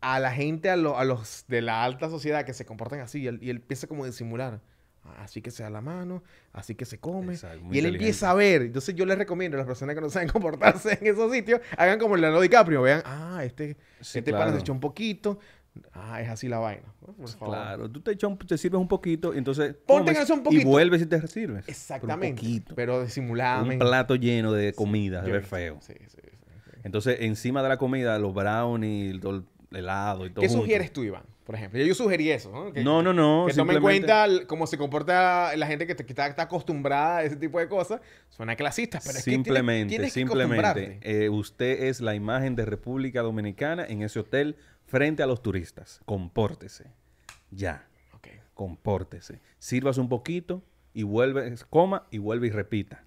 a la gente, a, los de la alta sociedad que se comportan así, y él, empieza como a disimular. Así que se da la mano, así que se come. y él empieza a ver. Entonces yo les recomiendo a las personas que no saben <laughs> comportarse en esos sitios, hagan como Leonardo DiCaprio. Vean, ah, este, este pan se echó un poquito. Ah, es así la vaina. Claro, tú te, un, te sirves un poquito, entonces un poquito y vuelves y te sirves. Exactamente. Pero, un poquito. pero disimuladamente. Un plato lleno de comida, ver feo. Sí, sí, entonces, encima de la comida, los brownies, el helado y todo. ¿Qué sugieres tú, Iván? Por ejemplo, yo sugerí eso. No, no, no. que en cuenta cómo se comporta la gente que, está, acostumbrada a ese tipo de cosas. Suena clasista, pero es que Simplemente, simplemente. Eh, usted es la imagen de República Dominicana en ese hotel frente a los turistas. Compórtese. Ya. Compórtese. Sirvas un poquito y vuelve, coma y vuelve y repita.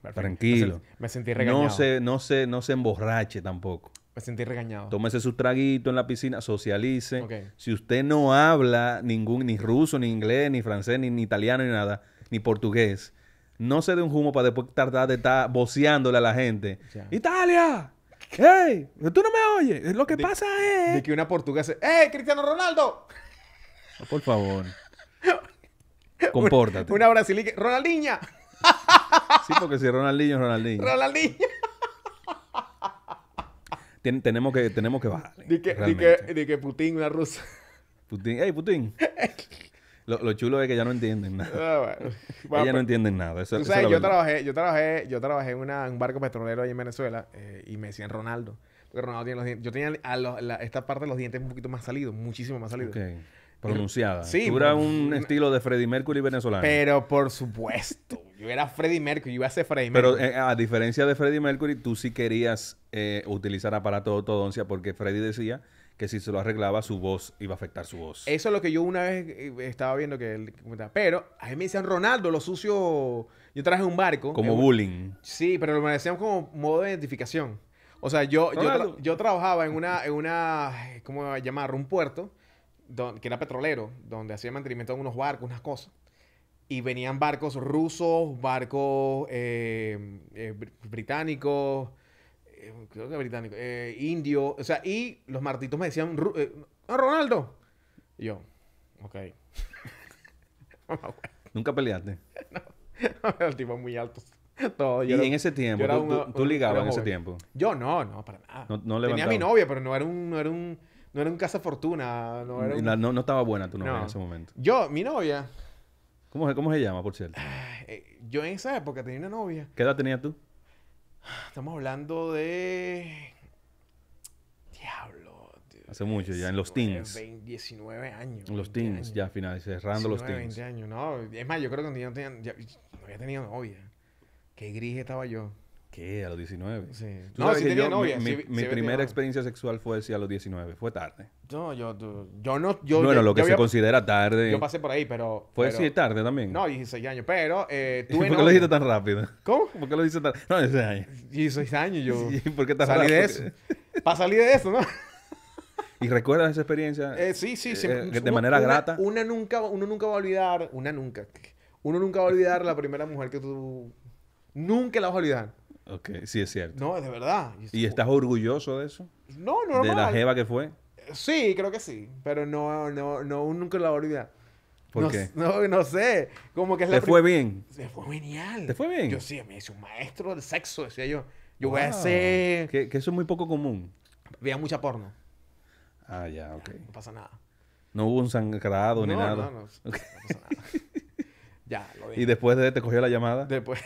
Pues Tranquilo. me sentí regañado. No se, no, se, no se emborrache tampoco. Me sentí regañado. Tómese su traguito en la piscina, socialice. Si usted no habla ningún, ni ruso, ni inglés, ni francés, ni, italiano, ni nada, ni portugués, no se dé un humo para después tardar de estar voceándole a la gente. ¡Italia! ¡Hey! ¡Tú no me oyes! Lo que pasa es... De que una portuguesa... ¡Ey, Cristiano Ronaldo! por favor. <laughs> <laughs> Compórtate. Una, brasileña. ¡Ronaldinha! sí, porque si Ronaldinho es Ronaldinho. ¡Ronaldinho! tenemos, que, tenemos que bajar. Eh, di que, di que, di que, Putin, una rusa. Putin, ¡Ey, Putin! <laughs> Lo, lo, chulo es que ya no entienden nada. ya ah, no pues, entienden nada. Eso, sabes, yo, trabajé, yo, trabajé, yo trabajé en, un barco petrolero ahí en Venezuela eh, y me decían Ronaldo. Porque Ronaldo tiene los dientes. Yo tenía a esta parte de los dientes un poquito más salidos, muchísimo más salidos. Okay. Pronunciada. Sí. Tú un estilo de Freddie Mercury venezolano. Pero por supuesto. Yo era Freddie Mercury, yo iba a ser Freddie Mercury. Pero eh, a diferencia de Freddie Mercury, tú sí querías eh, utilizar aparato de ortodoncia porque Freddie decía que si se lo arreglaba su voz iba a afectar su voz. Eso es lo que yo una vez eh, estaba viendo que él comentaba. Pero a mí me decían, Ronaldo, lo sucio, yo traje un barco. Como bullying. Sí, pero lo decían como modo de identificación. O sea, yo, yo, trabajaba en una, en una, ¿cómo llamarlo? Un puerto don, que era petrolero, donde hacía mantenimiento de unos barcos, unas cosas. Y venían barcos rusos, barcos eh, eh, británicos, eh, creo que británicos, indios, o sea, y los martitos me decían, ah, Ronaldo! Y yo, ok. <laughs> ¿Nunca peleaste? <laughs> no, el <laughs> tipo muy alto. y en ese tiempo, tú, ligabas en ese tiempo. Yo no, no, para nada. Tenía a mi novia, pero no era un, no era un no era un casa fortuna. No, era no, estaba buena tu novia en ese momento. Yo, mi novia. ¿Cómo, se llama, por cierto? Ah, eh, yo en esa época tenía una novia. ¿Qué edad tenías tú? Estamos hablando de. Diablo. tío. Hace mucho, ya en los teens. Tenía 19 años. En los teens, ya final, cerrando los teens. 20 años, no. Es más, yo creo que cuando yo no tenía, no había tenido novia. Qué gris estaba yo. ¿Qué? ¿A los 19? Sí. No, si tenía novia. Mi, mi primera experiencia sexual fue sí, a los 19. Fue tarde. No, yo, yo, yo no... Yo, bueno, lo que se considera tarde. Yo pasé por ahí, pero... Fue así sí tarde también. No, 16 años. Pero eh, <laughs> ¿Por qué lo dijiste tan rápido? ¿Cómo? ¿Por qué lo dijiste tan... No, 16 años. 16 años yo... ¿Por qué tan Salí de eso. Para salir de eso, ¿no? <laughs> ¿Y recuerdas esa experiencia? Eh, sí, sí. Eh, de manera grata. Una nunca, uno nunca va a olvidar... Una nunca. Uno nunca va a olvidar la primera mujer que tú... Nunca la vas a olvidar. Ok, sí es cierto. No, de verdad. Y, estás orgulloso de eso? No, normal. ¿De la jeva que fue? Eh, sí, creo que sí. Pero no, no, no, nunca la voy a ¿Por qué? No, no sé. Como que es ¿Te fue bien? Me fue genial. ¿Te fue bien? Yo sí, me hice un maestro del sexo. Decía yo, yo voy a hacer... Que, eso es muy poco común. Veía mucha porno. Ah, ya, ok. no pasa nada. No hubo un sangrado ni nada. No, no, no pasa nada. <laughs> ya, lo vi. ¿Y después de te cogió la llamada? Después...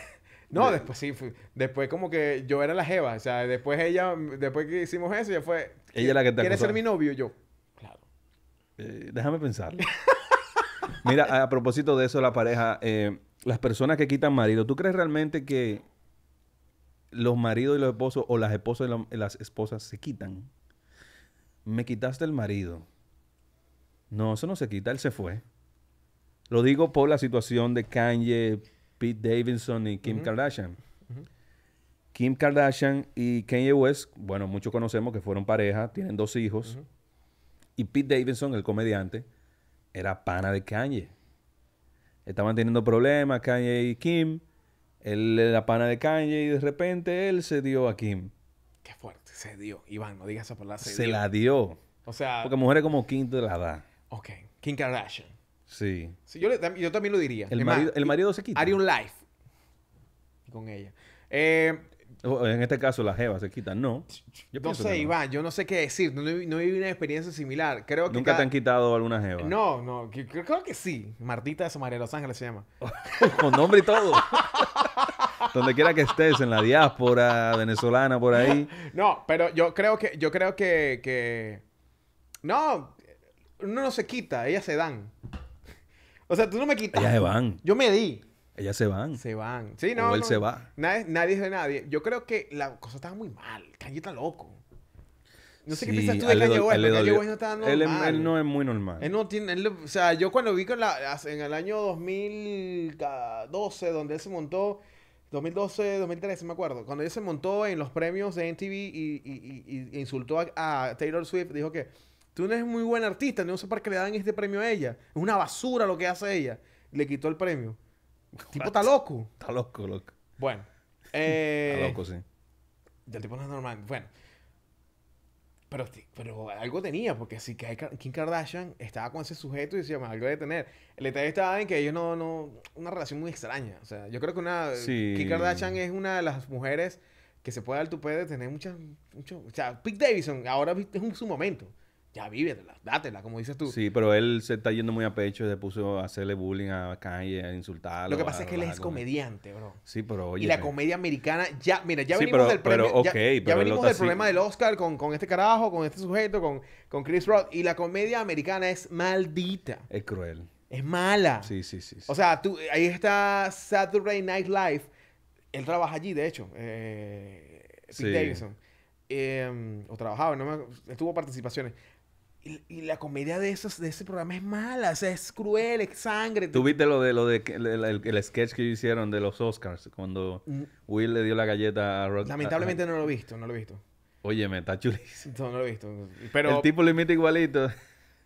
No, después sí, después como que yo era la jeva, o sea, después ella, después que hicimos eso, ya fue... Ella la que te ¿Quieres ser mi novio? Yo, claro. Eh, déjame pensar. <laughs> Mira, a, propósito de eso, la pareja, eh, las personas que quitan marido, ¿tú crees realmente que los maridos y los esposos o las esposas las esposas se quitan? Me quitaste el marido. No, eso no se quita, él se fue. Lo digo por la situación de Kanye, Pete Davidson y Kim Kardashian. Kim Kardashian y Kanye West, bueno, muchos conocemos que fueron pareja, tienen dos hijos. Y Pete Davidson, el comediante, era pana de Kanye. Estaban teniendo problemas Kanye y Kim. Él era pana de Kanye y de repente él se dio a Kim. Qué fuerte, se dio. Iván, no digas esa palabra. Se, la dio. O sea. Porque mujeres como Kim te la da. Ok. Kim Kardashian. Sí. yo, también lo diría. El, marido, se quita. Haría un live con ella. Eh, en este caso, la jeva se quita. No. Yo no sé, Iván, yo no sé qué decir. No, he, vivido una experiencia similar. Creo que ¿Nunca te han quitado alguna jeva? No, no. creo que sí. Martita de María Los Ángeles se llama. <laughs> con nombre y todo. <laughs> Donde quiera que estés, en la diáspora venezolana, por ahí. No, pero yo creo que... Yo creo que, que... No, uno no se quita. Ellas se dan. O sea, tú no me quitas. Ellas se van. Yo me di. Ellas se van. Se van. Sí, no. O él se va. Nadie, nadie es de nadie. Yo creo que la cosa estaba muy mal. Kanye está loco. No sé qué piensas tú de Kanye West. Kanye West no está normal. Él, no es muy normal. Él no tiene... o sea, yo cuando vi que en el año 2012, donde él se montó... 2012, 2013, me acuerdo. Cuando él se montó en los premios de MTV y, insultó a, Taylor Swift, dijo que tú no eres muy buen artista, no sé para qué le dan este premio a ella. Es una basura lo que hace ella. Le quitó el premio. El tipo está loco. Está loco, loco. Bueno. <laughs> está eh, loco, sí. Ya el tipo no es normal. Bueno. Pero, pero algo tenía, porque que Kim Kardashian estaba con ese sujeto y decía, algo de tener. El detalle estaba en que ellos no, no, una relación muy extraña. O sea, yo creo que una, sí. Kim Kardashian es una de las mujeres que se puede dar tu de tener muchas, mucho, o sea, Pete Davidson ahora es un, su momento ya dátela, como dices tú. Sí, pero él se está yendo muy a pecho, se puso a hacerle bullying a Kanye, a insultarlo. Lo que pasa es que él es comediante, bro. Sí, pero oye. Y la eh. comedia americana, ya, mira, ya venimos del venimos del problema del Oscar con, este carajo, con este sujeto, con, con Chris Rock. Y la comedia americana es maldita. Es cruel. Es mala. Sí, sí, sí. O sea, tú, ahí está Saturday Night Live. Él trabaja allí, de hecho. Eh, Davidson. Em, o trabajaba, no me, tuvo participaciones. Y, la comedia de, esos, de ese programa es mala, o sea, es cruel, es sangre. ¿Tuviste lo de lo de el, sketch que hicieron de los Oscars cuando mm. Will le dio la galleta a Lamentablemente ah, ah. no lo he visto, no lo he visto. Óyeme, está chulísimo. No, lo he visto. Pero... El tipo lo imita igualito.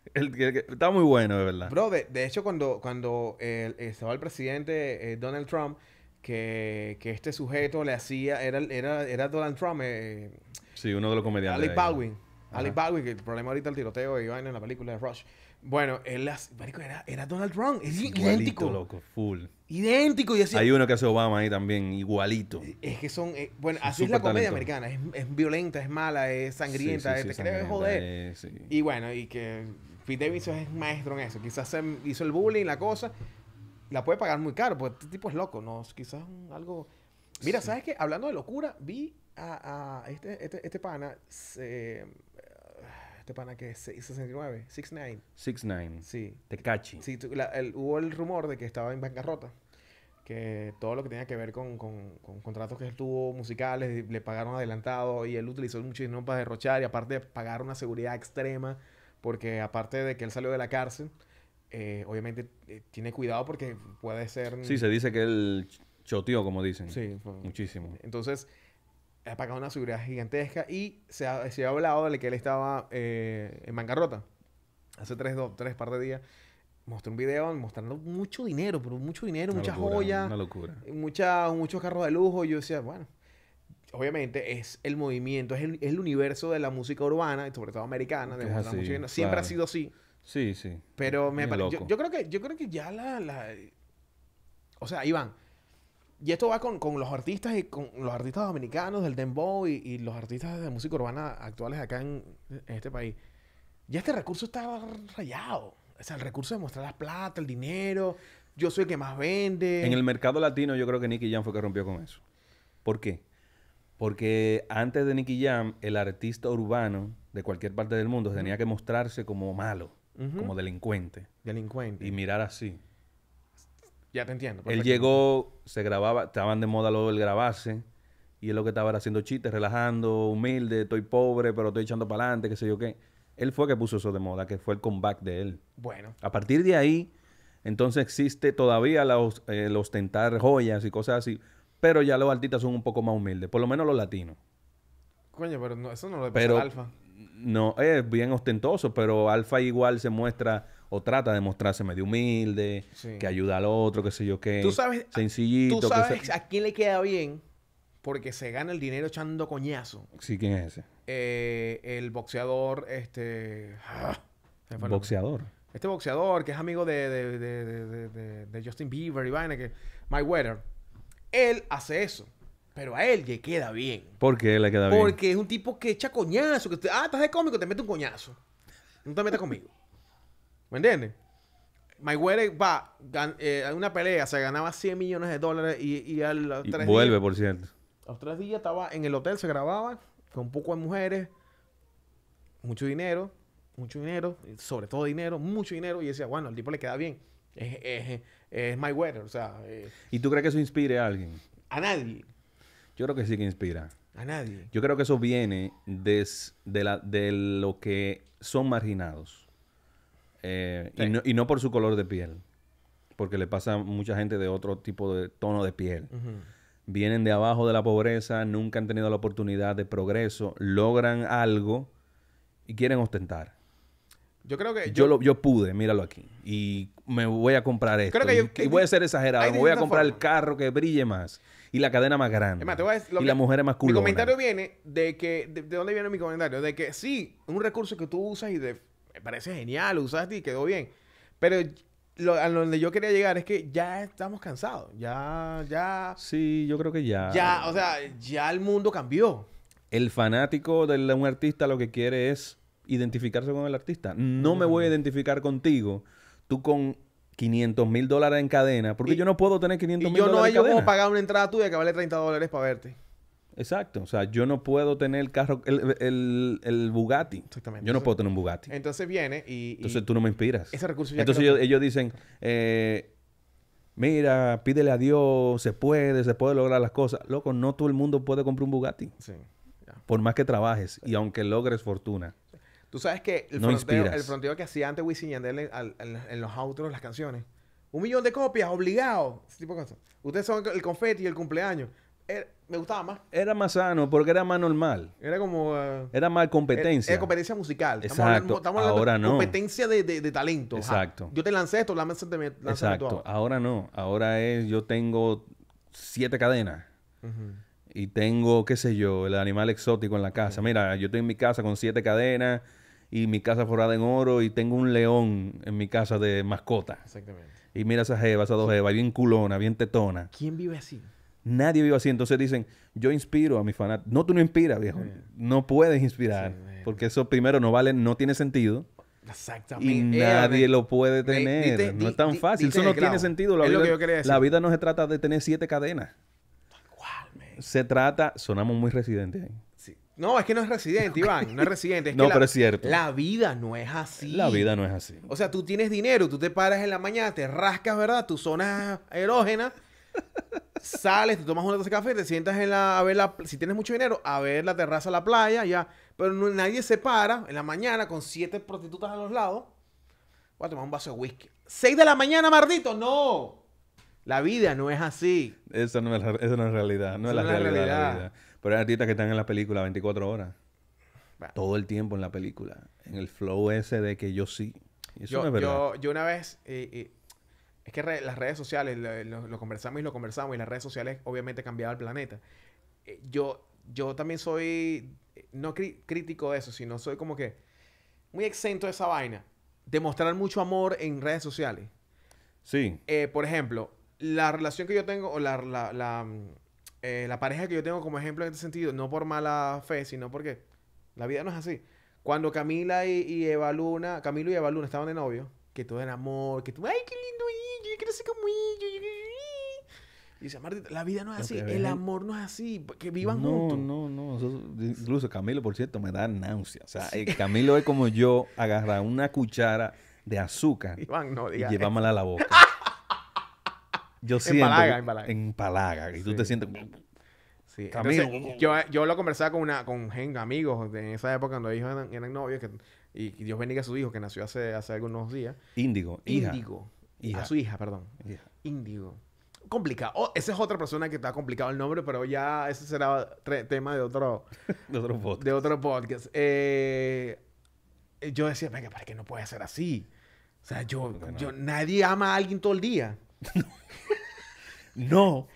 <laughs> está muy bueno, de verdad. Bro, de, hecho, cuando, cuando eh, estaba el presidente eh, Donald Trump, que, este sujeto le hacía, era, era, era Donald Trump. Eh, sí, uno de los comediantes. Alec Baldwin. Ali Baldwin, que el problema ahorita el tiroteo y vaina en la película de Rush. Bueno, él las, era, era, Donald Trump. Es idéntico. loco, full. Idéntico. Y así, Hay uno que hace Obama ahí también, igualito. Es que son. Eh, bueno, así es la comedia americana. Es, violenta, es mala, es sangrienta, es sí, joder. Y bueno, y que Pete Davidson es maestro en eso. Quizás hizo el bullying, la cosa. La puede pagar muy caro, porque este tipo es loco, ¿no? Quizás algo. Mira, ¿sabes qué? Hablando de locura, vi a, este, este, este, pana, este pana que es 69, 69. 69. Sí. Tecachi. Sí, la, el, hubo el rumor de que estaba en bancarrota. Que todo lo que tenía que ver con, con, contratos que él tuvo musicales, le pagaron adelantado y él utilizó mucho dinero para derrochar y aparte de pagar una seguridad extrema, porque aparte de que él salió de la cárcel, eh, obviamente eh, tiene cuidado porque puede ser... Sí, se dice que él choteó, como dicen. Sí. Muchísimo. Entonces, ha pagado una seguridad gigantesca y se ha, se ha hablado de que él estaba eh, en bancarrota. Hace tres, dos, tres par de días mostró un video mostrando mucho dinero, pero mucho dinero, muchas joyas. Mucha, muchos carros de lujo. Yo decía, bueno, obviamente es el movimiento, es el, universo de la música urbana, sobre todo americana, Siempre ha sido así. Sí, sí. Pero me parece. Yo, creo que, yo creo que ya la, la. O sea, Iván, y esto va con, los artistas y con los artistas dominicanos del dembow y, y, los artistas de música urbana actuales acá en, este país. Ya este recurso está rayado. O sea, el recurso de mostrar la plata, el dinero, yo soy el que más vende. En el mercado latino yo creo que Nicky Jam fue que rompió con eso. ¿Por qué? Porque antes de Nicky Jam, el artista urbano de cualquier parte del mundo tenía que mostrarse como malo, como delincuente. Delincuente. Y mirar así. Ya te entiendo. Él llegó, se grababa, estaban de moda lo del grabarse. Y él lo que estaba haciendo chistes, relajando, humilde, estoy pobre, pero estoy echando para adelante, qué sé yo qué. Él fue que puso eso de moda, que fue el comeback de él. Bueno. A partir de ahí, entonces existe todavía eh, el ostentar joyas y cosas así, pero ya los artistas son un poco más humildes, por lo menos los latinos. Coño, pero eso no lo pero, Alfa. No, es bien ostentoso, pero Alfa igual se muestra o trata de mostrarse medio humilde, que ayuda al otro, qué sé yo qué. Tú ah, sencillito. Tú sabes a quién le queda bien porque se gana el dinero echando coñazo. Sí, ¿quién es ese? Eh, el boxeador, este... Ah, ¿Boxeador? Este boxeador que es amigo de, Justin Bieber y vaina, que... My Weather. Él hace eso. Pero a él le queda bien. ¿Por qué le queda bien? Porque es un tipo que echa coñazo. Que, ah, estás de cómico, te mete un coñazo. No te metas conmigo. ¿Me entiendes? Mayweather va, a eh, una pelea, se ganaba 100 millones de dólares y, al vuelve, por cierto. A los tres días estaba en el hotel, se grababa con un poco de mujeres, mucho dinero, mucho dinero, sobre todo dinero, mucho dinero. Y decía, bueno, al tipo le queda bien. Es, es, Mayweather, o sea... Eh, ¿Y tú crees que eso inspire a alguien? A nadie. Yo creo que sí que inspira. A nadie. Yo creo que eso viene de, de lo que son marginados eh, y, no, y, no, por su color de piel, porque le pasa a mucha gente de otro tipo de tono de piel. Vienen de abajo de la pobreza, nunca han tenido la oportunidad de progreso, logran algo y quieren ostentar. Yo creo que... Yo, pude, míralo aquí. Y me voy a comprar esto. y, voy a ser exagerado. Me voy a comprar el carro que brille más. Y la cadena más grande. y la mujer es más culona. Mi comentario viene de que... De, de, dónde viene mi comentario? De que sí, un recurso que tú usas y de, me parece genial, usaste y quedó bien. Pero lo, a donde yo quería llegar es que ya estamos cansados. Ya, ya. Sí, yo creo que ya. Ya, o sea, ya el mundo cambió. El fanático de un artista lo que quiere es identificarse con el artista. No me voy a identificar contigo. Tú con 500 mil dólares en cadena. Porque yo no puedo tener 500 mil dólares. yo no hay como pagar una entrada tuya que vale 30 dólares para verte. Exacto. O sea, yo no puedo tener el carro, el, el, el Bugatti. Exactamente. Yo no puedo tener un Bugatti. Entonces viene y. entonces tú no me inspiras. Ese recurso Entonces ellos, dicen, eh, mira, pídele a Dios, se puede, se puede lograr las cosas. Loco, no todo el mundo puede comprar un Bugatti. Sí. Por más que trabajes y aunque logres fortuna. Tú sabes que el, fronteo, que hacía antes Wisin Yandel en, en, los autos, las canciones. Un millón de copias, obligado. tipo Ustedes son el confeti y el cumpleaños me gustaba más. Era más sano porque era más normal. Era como... Eh, era más competencia. Era, competencia musical. Exacto. Estamos estamos Ahora no. Competencia de, talento. Exacto. yo te lancé esto, Exacto. ahora. no. Ahora es... Yo tengo siete cadenas. Y tengo, qué sé yo, el animal exótico en la casa. Mira, yo estoy en mi casa con siete cadenas y mi casa forrada en oro y tengo un león en mi casa de mascota. Exactamente. Y mira esa jeva, esas dos jevas, bien culona, bien tetona. ¿Quién vive así? Nadie vive así. Entonces dicen, yo inspiro a mi fanáticos. No, tú no inspiras, viejo. No puedes inspirar. porque eso primero no vale, no tiene sentido. Exactamente. Y nadie lo puede tener. no es tan fácil. eso no tiene sentido. La, es vida, lo que yo la vida no se trata de tener siete cadenas. Se trata, sonamos muy residentes ahí. No, es que no es residente, Iván. No es residente. <laughs> no, pero es cierto. La vida no es así. La vida no es así. O sea, tú tienes dinero, tú te paras en la mañana, te rascas, ¿verdad? tu zona erógena <laughs> sales, te tomas una taza de café, te sientas en la, a ver la, si tienes mucho dinero, a ver la terraza, la playa, ya. Pero nadie se para en la mañana con siete prostitutas a los lados. Voy a tomar un vaso de whisky. ¿Seis de la mañana, mardito? ¡No! La vida no es así. Eso no es, eso realidad. No es la, realidad, la Pero hay artistas que están en la película 24 horas. Todo el tiempo en la película. En el flow ese de que yo sí. yo, no Yo, una vez... Eh, eh, es que las redes sociales, lo, conversamos y lo conversamos, y las redes sociales obviamente cambiaban el planeta. Eh, yo, yo también soy, eh, no crítico de eso, sino soy como que muy exento de esa vaina. Demostrar mucho amor en redes sociales. Sí. Eh, por ejemplo, la relación que yo tengo, o la, la, la, mm, la pareja que yo tengo como ejemplo en este sentido, no por mala fe, sino porque la vida no es así. Cuando Camila y, y Eva Luna, Camilo y Eva Luna estaban de novio, que todo era amor, que tú, ay, qué lindo así como... Y dice, la vida no es así, el amor no es así, que vivan juntos. No, no, no. Incluso Camilo, por cierto, me da náuseas O sea, eh, Camilo es como yo agarrar una cuchara de azúcar y llevármela a la boca. yo <laughs> siento... Empalaga, empalaga. Empalaga. Y tú te sientes... Sí. Camilo. yo, lo conversaba con una con gente, amigos en esa época cuando ellos eran, novios y, Dios bendiga a su hijo que nació hace, hace algunos días. Índigo. Índigo. A su hija, perdón. Índigo. Complicado. Oh, esa es otra persona que está complicado el nombre, pero ya ese será tema de otro... <laughs> de otro podcast. De otro podcast. Eh, yo decía, venga, ¿para qué no puede ser así? O sea, yo, yo nadie ama a alguien todo el día. no.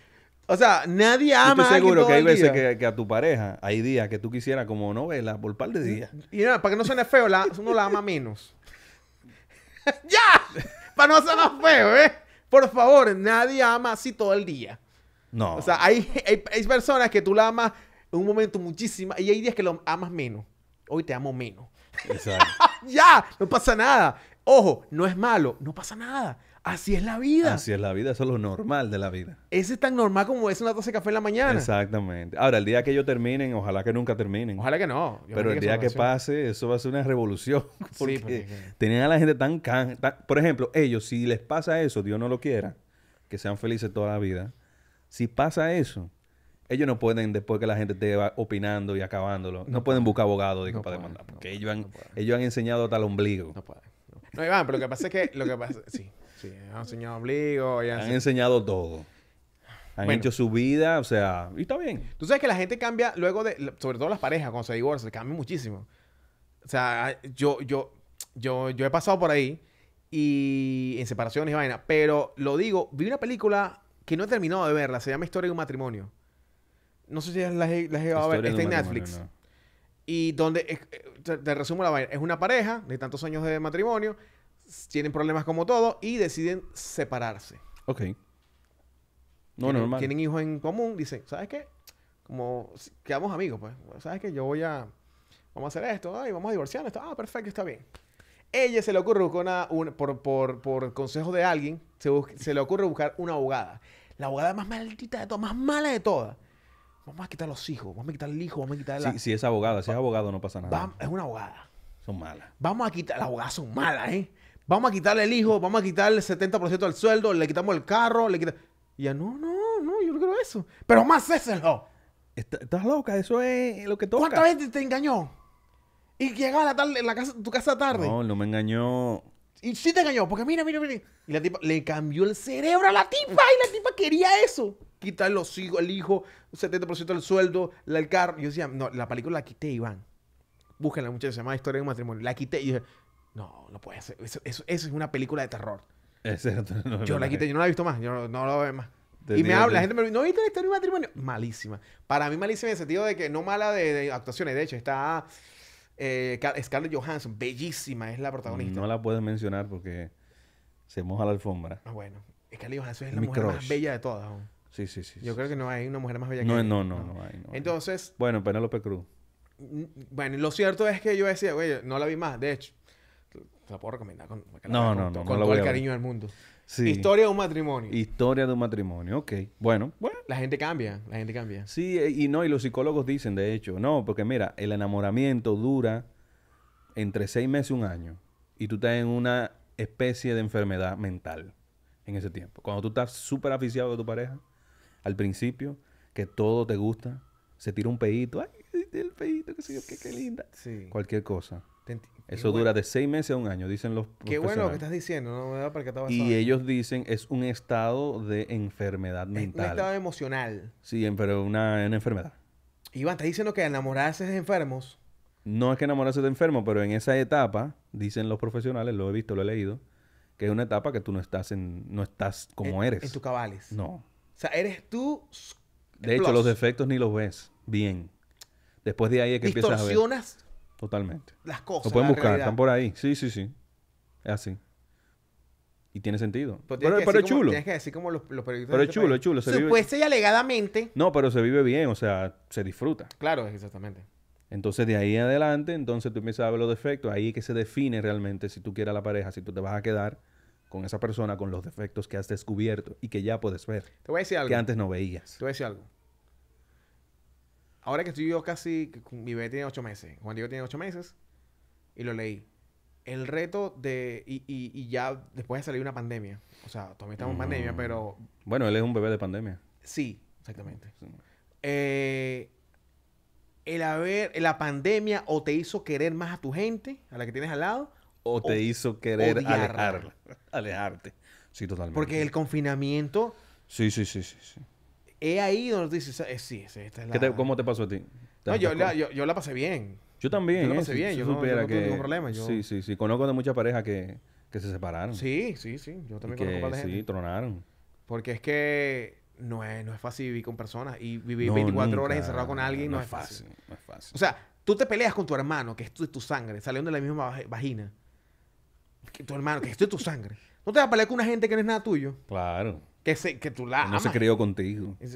O sea, nadie ama. a Estoy seguro que hay veces que, a tu pareja hay días que tú quisieras como novela por par de días. Y, para que no suene feo, la, uno la ama menos. <laughs> ¡Ya! para no ser más feo, ¿eh? Por favor, nadie ama así todo el día. No. O sea, hay, personas que tú la amas en un momento muchísimo y hay días que lo amas menos. Hoy te amo menos. Exacto. <laughs> ya, no pasa nada. Ojo, no es malo, no pasa nada. Así es la vida. Así es la vida, eso es lo normal de la vida. Ese es tan normal como es una taza de café en la mañana. Exactamente. Ahora, el día que ellos terminen, ojalá que nunca terminen. Ojalá que no. pero el día que pase, eso va a ser una revolución. <laughs> Porque, pues, tenían a la gente tan, Por ejemplo, ellos, si les pasa eso, Dios no lo quiera, que sean felices toda la vida. Si pasa eso, ellos no pueden, después que la gente esté opinando y acabándolo, no, pueden buscar abogados de para demandar. Porque ellos, han, enseñado hasta el ombligo. No pueden. No, Iván, pero lo que pasa es que... Lo que pasa... Sí. Sí, han enseñado obligos. Han, enseñado todo. Han hecho su vida, o sea, y está bien. Tú sabes que la gente cambia luego de, sobre todo las parejas cuando se divorcian, cambia muchísimo. O sea, yo, yo, yo, yo he pasado por ahí y en separaciones y vaina, pero lo digo, vi una película que no he terminado de verla, se llama Historia de un matrimonio. No sé si la, la he llegado a ver, está en Netflix. Y donde, eh, eh, te resumo la vaina, es una pareja de tantos años de matrimonio tienen problemas como todo y deciden separarse. Ok. No, normal. Tienen hijos en común, dicen, ¿sabes qué? Como quedamos amigos, pues. ¿Sabes qué? Yo voy a. Vamos a hacer esto, ay, vamos a divorciarnos. Ah, perfecto, está bien. Ella se le ocurre una, por, por, consejo de alguien, se, le ocurre buscar una abogada. La abogada más maldita de todas, más mala de todas vamos a quitar los hijos, vamos a quitar el hijo, vamos a quitar la... Si, es abogada, si es abogado no pasa nada. es una abogada. Son malas. Vamos a quitar, las abogadas son malas, ¿eh? vamos a quitarle el hijo, vamos a quitarle el 70% del sueldo, le quitamos el carro, le quita. Y ya, no, no, no, yo no creo eso. Pero más no. Estás loca, eso es lo que toca. ¿Cuántas veces te engañó? Y llegaba a la casa, tu casa tarde. No, no me engañó. Y sí te engañó, porque mira, mira, mira. Y la tipa le cambió el cerebro a la tipa y la tipa quería eso. Quitarle los hijos, el hijo, 70% del sueldo, el carro. Yo decía, no, la película la quité, Iván. Búsquenla, muchachos, se llama Historia de un matrimonio. La quité. Y dije, no, no puede ser. Eso, eso, es una película de terror. Exacto. yo la quité, eh. yo no la he visto más, yo no, lo la veo más. y me habla, la gente me ¿no viste la historia de matrimonio? Malísima. Para mí malísima en el sentido de que no mala de, actuaciones. De hecho, está eh, Scarlett Johansson, bellísima, es la protagonista. No la puedes mencionar porque se moja la alfombra. Ah, bueno. Scarlett Johansson es la mujer más bella de todas. Sí, sí, sí. Yo creo que no hay una mujer más bella que no, No, no, no, hay. Entonces... bueno Bueno, Penélope Cruz. Mm, bueno, lo cierto es que yo decía, güey, no la vi más. De hecho, te la puedo recomendar con, todo el cariño del mundo. Historia de un matrimonio. Historia de un matrimonio, ok. Bueno, bueno. La gente cambia, la gente cambia. Sí, eh, y no, y los psicólogos dicen, de hecho, no, porque mira, el enamoramiento dura entre seis meses y un año. Y tú estás en una especie de enfermedad mental en ese tiempo. Cuando tú estás súper aficiado de tu pareja, al principio, que todo te gusta, se tira un pedito, ay, el pedito, que qué, qué linda. Sí. Cualquier cosa. Eso dura de seis meses a un año, dicen los Qué bueno lo que estás diciendo, no Y ellos dicen es un estado de enfermedad mental. Es un estado emocional. Sí, pero una, una enfermedad. Iván, ¿estás diciendo que enamorarse de enfermos? No es que enamorarse de enfermos, pero en esa etapa, dicen los profesionales, lo he visto, lo he leído, que es una etapa que tú no estás en, no estás como eres. En tus cabales. No. O sea, eres tú. De hecho, los defectos ni los ves bien. Después de ahí es que empiezas a ver. Totalmente. Las cosas. Lo pueden buscar, están por ahí. Sí, sí, sí. Es así. Y tiene sentido. Pero, es chulo. Tienes que decir como los, periodistas. Pero es este chulo, es chulo. Se y alegadamente. No, pero se vive bien, o sea, se disfruta. Claro, exactamente. Entonces, de ahí en adelante, entonces tú empiezas a ver los defectos. Ahí es que se define realmente si tú quieres a la pareja, si tú te vas a quedar con esa persona, con los defectos que has descubierto y que ya puedes ver. Te voy a decir algo. Que antes no veías. Te voy a decir algo ahora que estoy yo casi, mi bebé tiene ocho meses, Juan Diego tiene ocho meses, y lo leí. El reto de, y, ya después de salir una pandemia, o sea, todavía estamos en pandemia, mm. pero... Bueno, él es un bebé de pandemia. Sí, exactamente. Eh, el haber, la pandemia o te hizo querer más a tu gente, a la que tienes al lado, o te hizo querer alejarla, alejarte. Sí, totalmente. Porque el confinamiento... Sí, sí, sí, sí, sí. He ahí donde dices, eh, sí, esta es la... ¿Cómo te pasó a ti? No, yo la, pasé bien. Yo también. Yo la eh, pasé bien. yo, no, Sí, sí, sí. Conozco de muchas parejas que, se separaron. Sí, sí, sí. Yo también conozco conozco gente. Sí, tronaron. Porque es que no es, fácil vivir con personas y vivir 24 horas encerrado con alguien no, es fácil. No es fácil. O sea, tú te peleas con tu hermano, que es tu, sangre, saliendo de la misma vagina. tu hermano, que es tu sangre. No te vas a pelear con una gente que no es nada tuyo. Claro que, que tú la No se crió contigo. Es,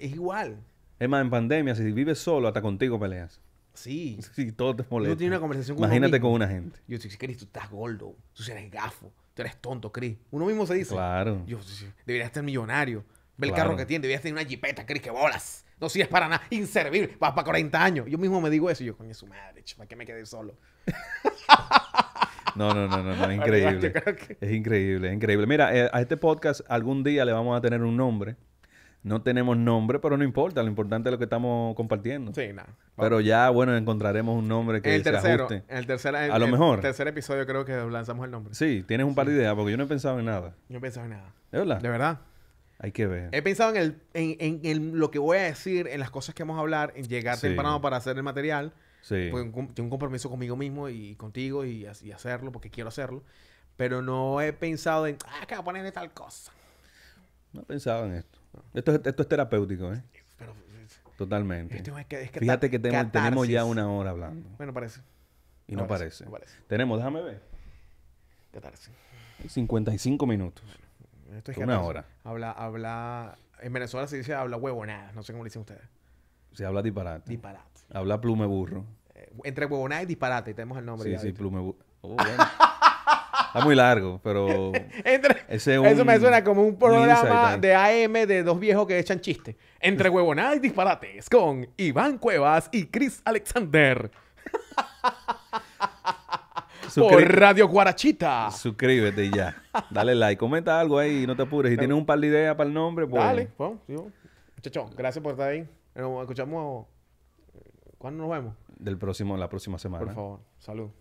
igual. Es más, en pandemia, si vives solo, hasta contigo peleas. Sí. Sí, <laughs> todo te molesta. Imagínate con una gente. Yo digo, Cris tú estás gordo. Tú eres gafo. Tú eres tonto, Cris Uno mismo se dice. Claro. Yo, deberías ser millonario. Ve el carro que tiene. Deberías tener una jipeta, Cris que bolas. No sirves para nada. Inservible. Vas para 40 años. Yo mismo me digo eso. yo, coño, su madre, ¿para qué me quedé solo? <laughs> No, no, no, no, es increíble. Es increíble, es increíble. Mira, eh, a este podcast algún día le vamos a tener un nombre. No tenemos nombre, pero no importa. Lo importante es lo que estamos compartiendo. Sí, nada. Pero ya, bueno, encontraremos un nombre que el se ajuste. El tercer, el, a lo mejor. El tercer episodio creo que lanzamos el nombre. Sí, tienes un par de ideas, porque yo no he pensado en nada. No he pensado en nada. ¿De verdad? De verdad. Hay que ver. He pensado en, lo que voy a decir, en las cosas que vamos a hablar, en llegar temprano para hacer el material tengo un compromiso conmigo mismo y contigo y, hacerlo porque quiero hacerlo. Pero no he pensado en, ah, que voy a tal cosa. No he pensado en esto. Esto, es, esto es terapéutico, ¿eh? Totalmente. Este Fíjate que tenemos, ya una hora hablando. Bueno, parece. Y no, parece, Tenemos, déjame ver. 55 minutos. es una hora. Habla, habla. En Venezuela se dice habla huevo nada No sé cómo lo dicen ustedes. Se habla disparate. Disparado. Habla Plumeburro. Eh, entre huevonada y disparates tenemos el nombre. Sí, sí, Plumeburro. Oh, Está muy largo, pero. <laughs> eso me suena como un programa de AM de dos viejos que echan chistes. Entre huevonadas y disparates con Iván Cuevas y Chris Alexander. <laughs> Por Radio Guarachita. Suscríbete ya. Dale like, comenta algo ahí, y no te apures. Si tienes un par de ideas para el nombre, pues. Dale, pues. pues. Muchachón, gracias por estar ahí. Nos escuchamos. ¿Cuándo nos vemos? Del próximo, la próxima semana. Por favor, salud.